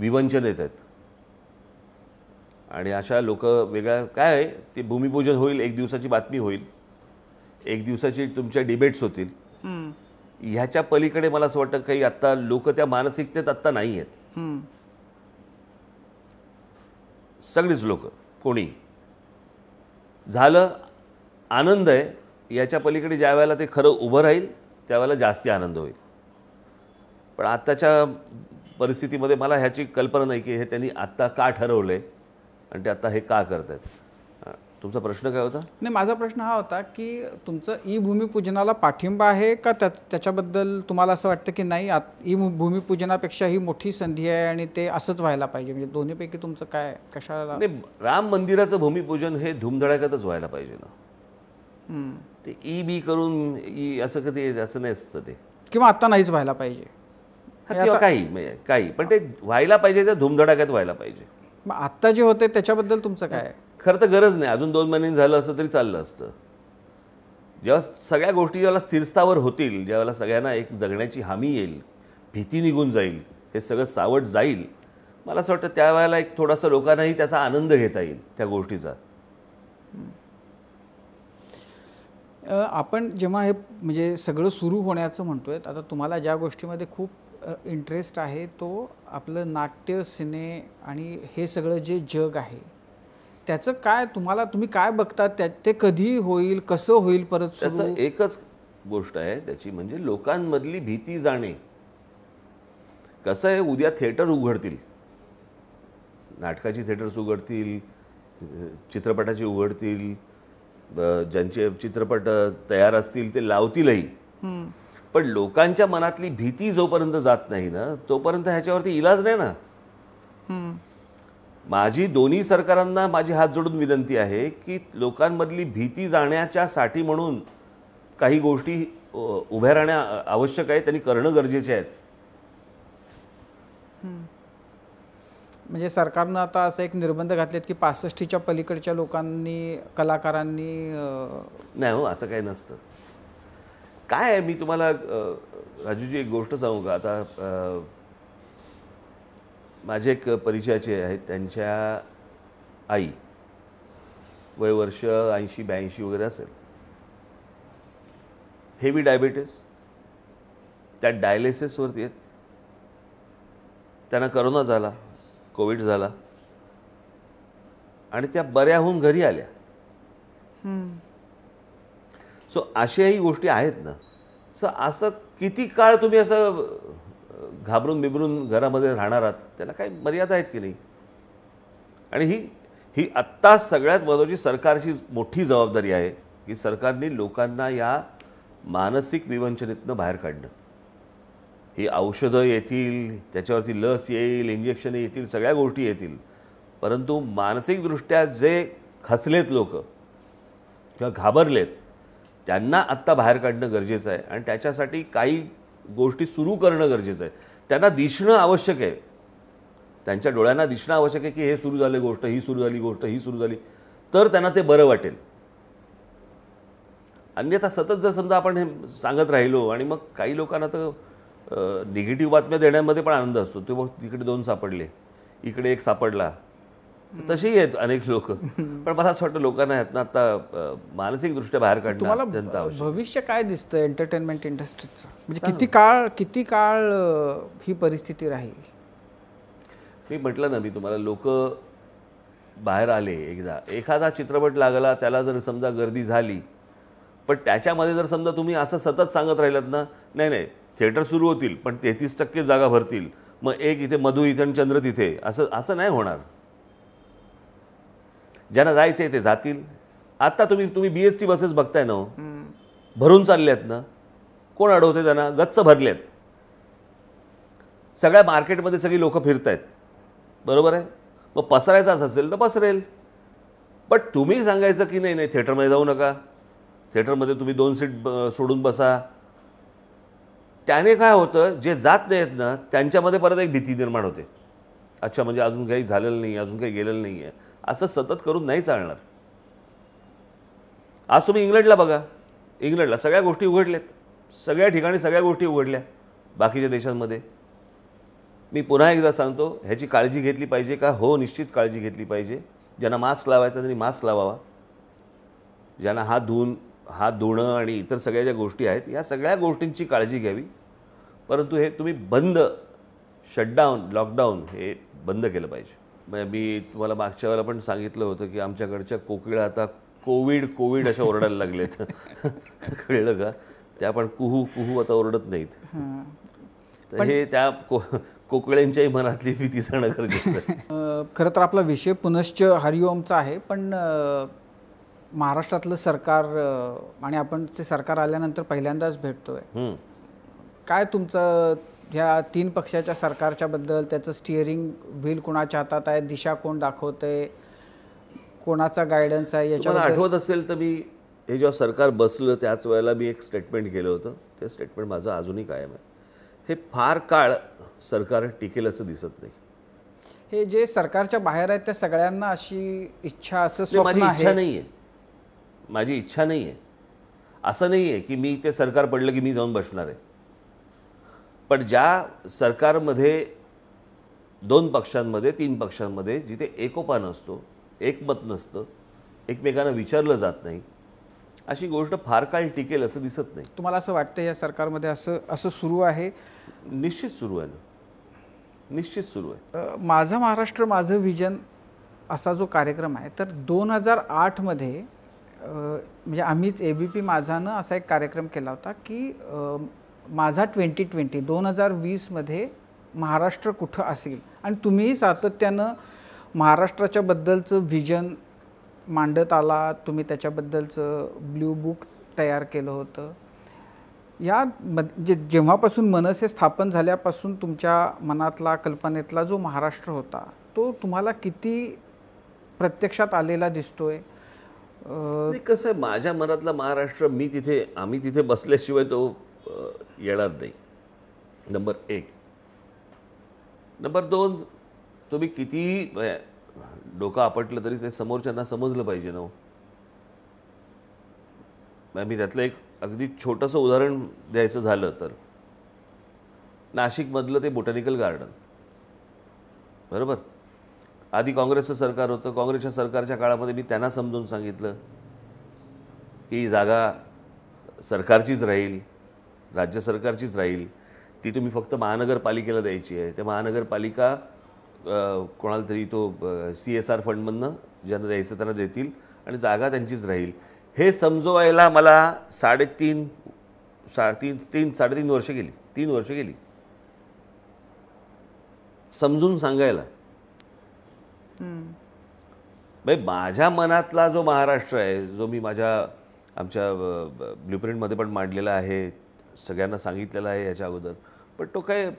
विवंचनेत आहेत आणि अशा लोक वेगळ्या काय आहे ते भूमिपूजन होईल एक दिवसाची बातमी होईल एक दिवसाची तुमच्या डिबेट्स होतील ह्याच्या पलीकडे मला असं वाटतं काही आत्ता लोक त्या मानसिकतेत आत्ता नाही आहेत सगळीच लोक कोणी झालं आनंद आहे याच्या पलीकडे ज्या वेळेला ते खरं उभं राहील त्यावेळेला जास्ती आनंद होईल पण आत्ताच्या परिस्थितीमध्ये मला ह्याची कल्पना नाही की हे त्यांनी आत्ता का ठरवलं आहे आणि ते आत्ता हे का करत आहेत तुमचा प्रश्न काय होता नाही माझा प्रश्न हा होता की तुमचं ई भूमिपूजनाला पाठिंबा आहे का त्या त्याच्याबद्दल तुम्हाला असं वाटतं की नाही ई भूमिपूजनापेक्षा ही मोठी संधी आहे आणि ते असंच व्हायला पाहिजे म्हणजे दोन्हीपैकी तुमचं काय कशाला नाही राम मंदिराचं भूमिपूजन हे धुमधडाक्यातच व्हायला पाहिजे ना ते ई बी करून ई असं कधी असं नाही असतं ते किंवा आता नाहीच व्हायला पाहिजे काही म्हणजे काही पण ते व्हायला पाहिजे ते धूमधडाक्यात व्हायला पाहिजे मग आत्ता जे होते त्याच्याबद्दल तुमचं काय खरं तर गरज नाही अजून दोन महिने झालं असं तरी चाललं असतं जेव्हा सगळ्या गोष्टी ज्यावेळेला स्थिरस्थावर होतील ज्यावेळेला सगळ्यांना एक जगण्याची हमी येईल भीती निघून जाईल हे सगळं सावट जाईल मला असं वाटतं त्यावेळेला एक थोडासा लोकांनाही त्याचा आनंद घेता येईल त्या गोष्टीचा आपण जेव्हा हे म्हणजे सगळं सुरू होण्याचं म्हणतोय आता तुम्हाला ज्या गोष्टीमध्ये खूप इंटरेस्ट आहे तो आपलं नाट्य सिने आणि हे सगळं जे जग आहे त्याचं काय तुम्हाला तुम्ही काय बघता त्या ते कधी होईल कसं होईल परत त्याचं एकच गोष्ट आहे त्याची म्हणजे लोकांमधली भीती जाणे कसं आहे उद्या थिएटर उघडतील नाटकाची थिएटर्स उघडतील चित्रपटाची उघडतील ज्यांचे चित्रपट तयार असतील ते लावतीलही पण लोकांच्या मनातली भीती जोपर्यंत जात नाही ना तोपर्यंत ह्याच्यावरती इलाज नाही ना माझी दोन्ही सरकारांना माझी हात जोडून विनंती आहे की लोकांमधली भीती जाण्याच्यासाठी म्हणून काही गोष्टी उभ्या राहण्या आवश्यक आहेत आणि करणं गरजेचे आहेत म्हणजे सरकारनं आता असं एक निर्बंध घातलेत की पासष्टीच्या पलीकडच्या लोकांनी कलाकारांनी नाही हो असं काही नसतं काय आहे मी तुम्हाला राजूजी एक गोष्ट सांगू का आता माझे एक परिचयाचे आहेत त्यांच्या आई वय वर्ष ऐंशी ब्याऐंशी वगैरे असेल हेवी डायबिटीस त्या डायलिसिसवरती आहेत त्यांना करोना झाला कोविड झाला आणि त्या बऱ्याहून घरी आल्या सो अशाही गोष्टी आहेत ना सो असं किती काळ तुम्ही असं घाबरून बिबरून घरामध्ये राहणार आहात त्याला काही मर्यादा आहेत की नाही आणि ही ही आत्ता सगळ्यात महत्त्वाची सरकारची मोठी जबाबदारी आहे की सरकारने लोकांना या मानसिक विवंचनेतनं बाहेर काढणं ही औषधं येतील त्याच्यावरती लस येईल इंजेक्शन येतील सगळ्या गोष्टी येतील परंतु मानसिकदृष्ट्या जे खचलेत लोक किंवा घाबरलेत त्यांना आत्ता बाहेर काढणं गरजेचं आहे आणि त्याच्यासाठी काही गोष्टी सुरू करणं गरजेचं आहे त्यांना दिसणं आवश्यक आहे त्यांच्या डोळ्यांना दिसणं आवश्यक आहे की हे सुरू झाले गोष्ट ही सुरू झाली गोष्ट ही सुरू झाली तर त्यांना ते बरं वाटेल अन्यथा सतत जर समजा आपण हे सांगत राहिलो आणि मग काही लोकांना तर निगेटिव्ह बातम्या देण्यामध्ये पण आनंद असतो ते बघ तिकडे दोन सापडले इकडे एक सापडला तसेही आहेत अनेक लोक पण मला असं वाटतं लोकांना यातनं आता मानसिकदृष्ट्या बाहेर काढणं भविष्य काय दिसतं एंटरटेनमेंट इंडस्ट्रीचं म्हणजे किती काळ किती काळ ही परिस्थिती राहील मी म्हटलं ना मी तुम्हाला लोक बाहेर आले एकदा एखादा चित्रपट लागला त्याला जर समजा गर्दी झाली पण त्याच्यामध्ये जर समजा तुम्ही असं सतत सांगत राहिलात ना नाही नाही थिएटर सुरू होतील पण तेहतीस टक्के जागा भरतील मग एक इथे मधु आणि चंद्र तिथे असं असं नाही होणार ज्यांना जायचं आहे ते जातील आत्ता तुम्ही तुम्ही बी एस टी बसेस बघताय ना हो. भरून आहेत ना कोण अडवते त्यांना गच्च भरलेत सगळ्या मार्केटमध्ये सगळी लोकं फिरत आहेत बरोबर आहे मग पसरायचाच असेल तर पसरेल पण तुम्ही सांगायचं की नाही नाही थिएटरमध्ये जाऊ नका थिएटरमध्ये तुम्ही दोन सीट सोडून बसा त्याने काय होतं जे जात नाहीत ना त्यांच्यामध्ये परत एक भीती निर्माण होते अच्छा म्हणजे अजून काही झालेलं नाही अजून काही गेलेलं नाही आहे असं सतत करून नाही चालणार आज तुम्ही इंग्लंडला बघा इंग्लंडला सगळ्या गोष्टी उघडल्यात सगळ्या ठिकाणी सगळ्या गोष्टी उघडल्या बाकीच्या देशांमध्ये मी पुन्हा एकदा सांगतो ह्याची काळजी घेतली पाहिजे का हो निश्चित काळजी घेतली पाहिजे ज्यांना मास्क लावायचा त्यांनी मास्क लावावा ज्यांना हात धुवून हात धुणं आणि इतर सगळ्या ज्या गोष्टी आहेत या सगळ्या गोष्टींची काळजी घ्यावी परंतु हे तुम्ही बंद शटडाऊन लॉकडाऊन हे बंद केलं पाहिजे म्हणजे मी तुम्हाला मागच्या वेळेला पण सांगितलं होतं की आमच्याकडच्या कोकिळा आता कोविड कोविड अशा ओरडायला लागलेत कळलं का त्या पण कुहू कुहू आता ओरडत नाहीत तर हे त्या कोकळ्यांच्याही मनातली भीती जाणं गरजेचं खरं तर आपला विषय पुनश्च हरिओमचा आहे पण महाराष्ट्रातलं सरकार आणि आपण ते सरकार आल्यानंतर पहिल्यांदाच भेटतोय काय तुमचं ह्या तीन पक्षाच्या बद्दल त्याचं स्टिअरिंग व्हील कुणाच्या हातात आहे दिशा कोण दाखवते कोणाचा गायडन्स आहे याच्यावर आठवत असेल तर मी हे जेव्हा सरकार बसलं त्याच वेळेला मी एक स्टेटमेंट केलं होतं ते स्टेटमेंट माझं अजूनही कायम आहे हे फार काळ सरकार टिकेल असं दिसत नाही हे जे सरकारच्या बाहेर आहेत त्या सगळ्यांना अशी इच्छा असं माझी इच्छा नाही माझी इच्छा नाही असं नाही आहे की मी ते सरकार पडलं की मी जाऊन बसणार आहे पण ज्या सरकारमध्ये दोन पक्षांमध्ये तीन पक्षांमध्ये जिथे एकोपा नसतो एकमत नसतं एकमेकांना विचारलं जात नाही अशी गोष्ट फार काळ टिकेल असं दिसत नाही तुम्हाला असं वाटतं या सरकारमध्ये असं असं सुरू आहे निश्चित सुरू आहे निश्चित सुरू आहे माझं महाराष्ट्र माझं विजन असा जो कार्यक्रम आहे तर दोन हजार आठमध्ये म्हणजे आम्हीच ए बी पी माझानं असा एक कार्यक्रम केला होता की माझा ट्वेंटी ट्वेंटी दोन हजार वीसमध्ये महाराष्ट्र कुठं असेल आणि तुम्हीही सातत्यानं महाराष्ट्राच्याबद्दलचं व्हिजन मांडत आला तुम्ही त्याच्याबद्दलचं ब्ल्यू बुक तयार केलं होतं या जे जेव्हापासून मनसे स्थापन झाल्यापासून तुमच्या मनातला कल्पनेतला जो महाराष्ट्र होता तो तुम्हाला किती प्रत्यक्षात आलेला दिसतोय कसं आहे माझ्या मनातला महाराष्ट्र मी तिथे आम्ही तिथे बसल्याशिवाय तो येणार नाही नंबर एक नंबर दोन तुम्ही किती म्हणजे, डोकं आपटलं तरी ते समोरच्यांना समजलं पाहिजे ना हो. मी त्यातलं एक अगदी छोटंसं उदाहरण द्यायचं झालं तर नाशिकमधलं ते बोटॅनिकल गार्डन बरोबर आधी काँग्रेसचं सरकार होतं काँग्रेसच्या सरकारच्या काळामध्ये मी त्यांना समजून सांगितलं की जागा सरकारचीच राहील राज्य सरकारचीच राहील ती तुम्ही फक्त महानगरपालिकेला द्यायची आहे त्या महानगरपालिका कोणाला तरी तो सी एस आर फंडमधनं ज्यांना द्यायचं त्यांना देतील आणि जागा त्यांचीच राहील हे समजवायला मला साडेतीन साडेतीन तीन साडेतीन वर्ष गेली तीन वर्ष गेली समजून सांगायला म्हणजे माझ्या मनातला जो महाराष्ट्र आहे जो मी माझ्या आमच्या ब्ल्यूप्रिंटमध्ये पण मांडलेला आहे सगळ्यांना सांगितलेलं आहे याच्या अगोदर पण तो काय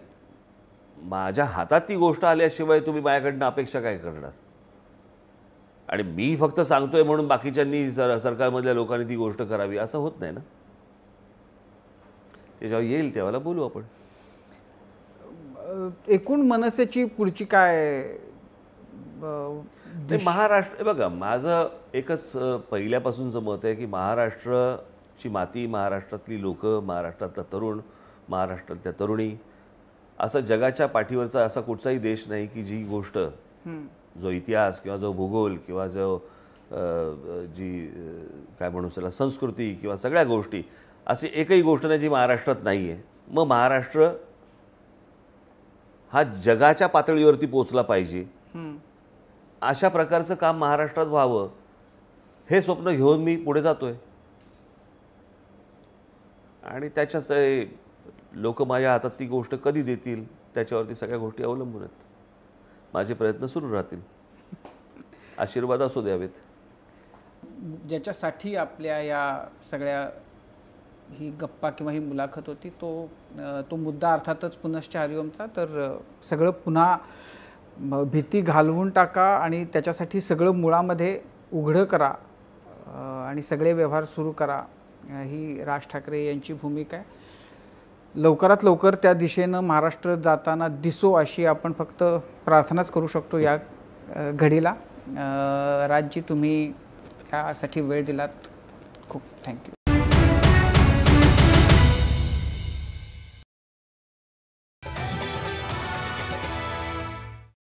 माझ्या हातात ती गोष्ट आल्याशिवाय तुम्ही माझ्याकडनं अपेक्षा काय करणार आणि मी फक्त सांगतोय म्हणून बाकीच्यांनी सर सरकारमधल्या लोकांनी ती गोष्ट करावी असं होत नाही ना ते जेव्हा येईल तेव्हाला बोलू आपण एकूण मनसेची पुढची काय महाराष्ट्र बघा माझं एकच पहिल्यापासूनचं मत आहे की महाराष्ट्र ची माती महाराष्ट्रातली लोकं महाराष्ट्रातला तरुण महाराष्ट्रातल्या तरुणी असं जगाच्या पाठीवरचा असा कुठचाही देश नाही की जी गोष्ट जो इतिहास किंवा जो भूगोल किंवा जो जी काय म्हणू त्याला संस्कृती किंवा सगळ्या गोष्टी अशी एकही गोष्ट नाही जी महाराष्ट्रात नाही आहे मग महाराष्ट्र हा जगाच्या पातळीवरती पोचला पाहिजे अशा प्रकारचं काम महाराष्ट्रात व्हावं हे स्वप्न घेऊन मी पुढे जातोय आणि त्याच्याच लोक माझ्या हातात ती गोष्ट कधी देतील त्याच्यावरती सगळ्या गोष्टी अवलंबून आहेत माझे प्रयत्न सुरू राहतील आशीर्वाद असू द्यावेत ज्याच्यासाठी आपल्या या सगळ्या ही गप्पा किंवा ही मुलाखत होती तो तो मुद्दा अर्थातच पुनश्च हरिओमचा तर सगळं पुन्हा भीती घालवून टाका आणि त्याच्यासाठी सगळं मुळामध्ये उघडं करा आणि सगळे व्यवहार सुरू करा ही राज ठाकरे यांची भूमिका आहे लवकरात लवकर त्या दिशेनं महाराष्ट्र जाताना दिसो अशी आपण फक्त प्रार्थनाच करू शकतो या घडीला राज्य तुम्ही यासाठी वेळ दिलात खूप थँक्यू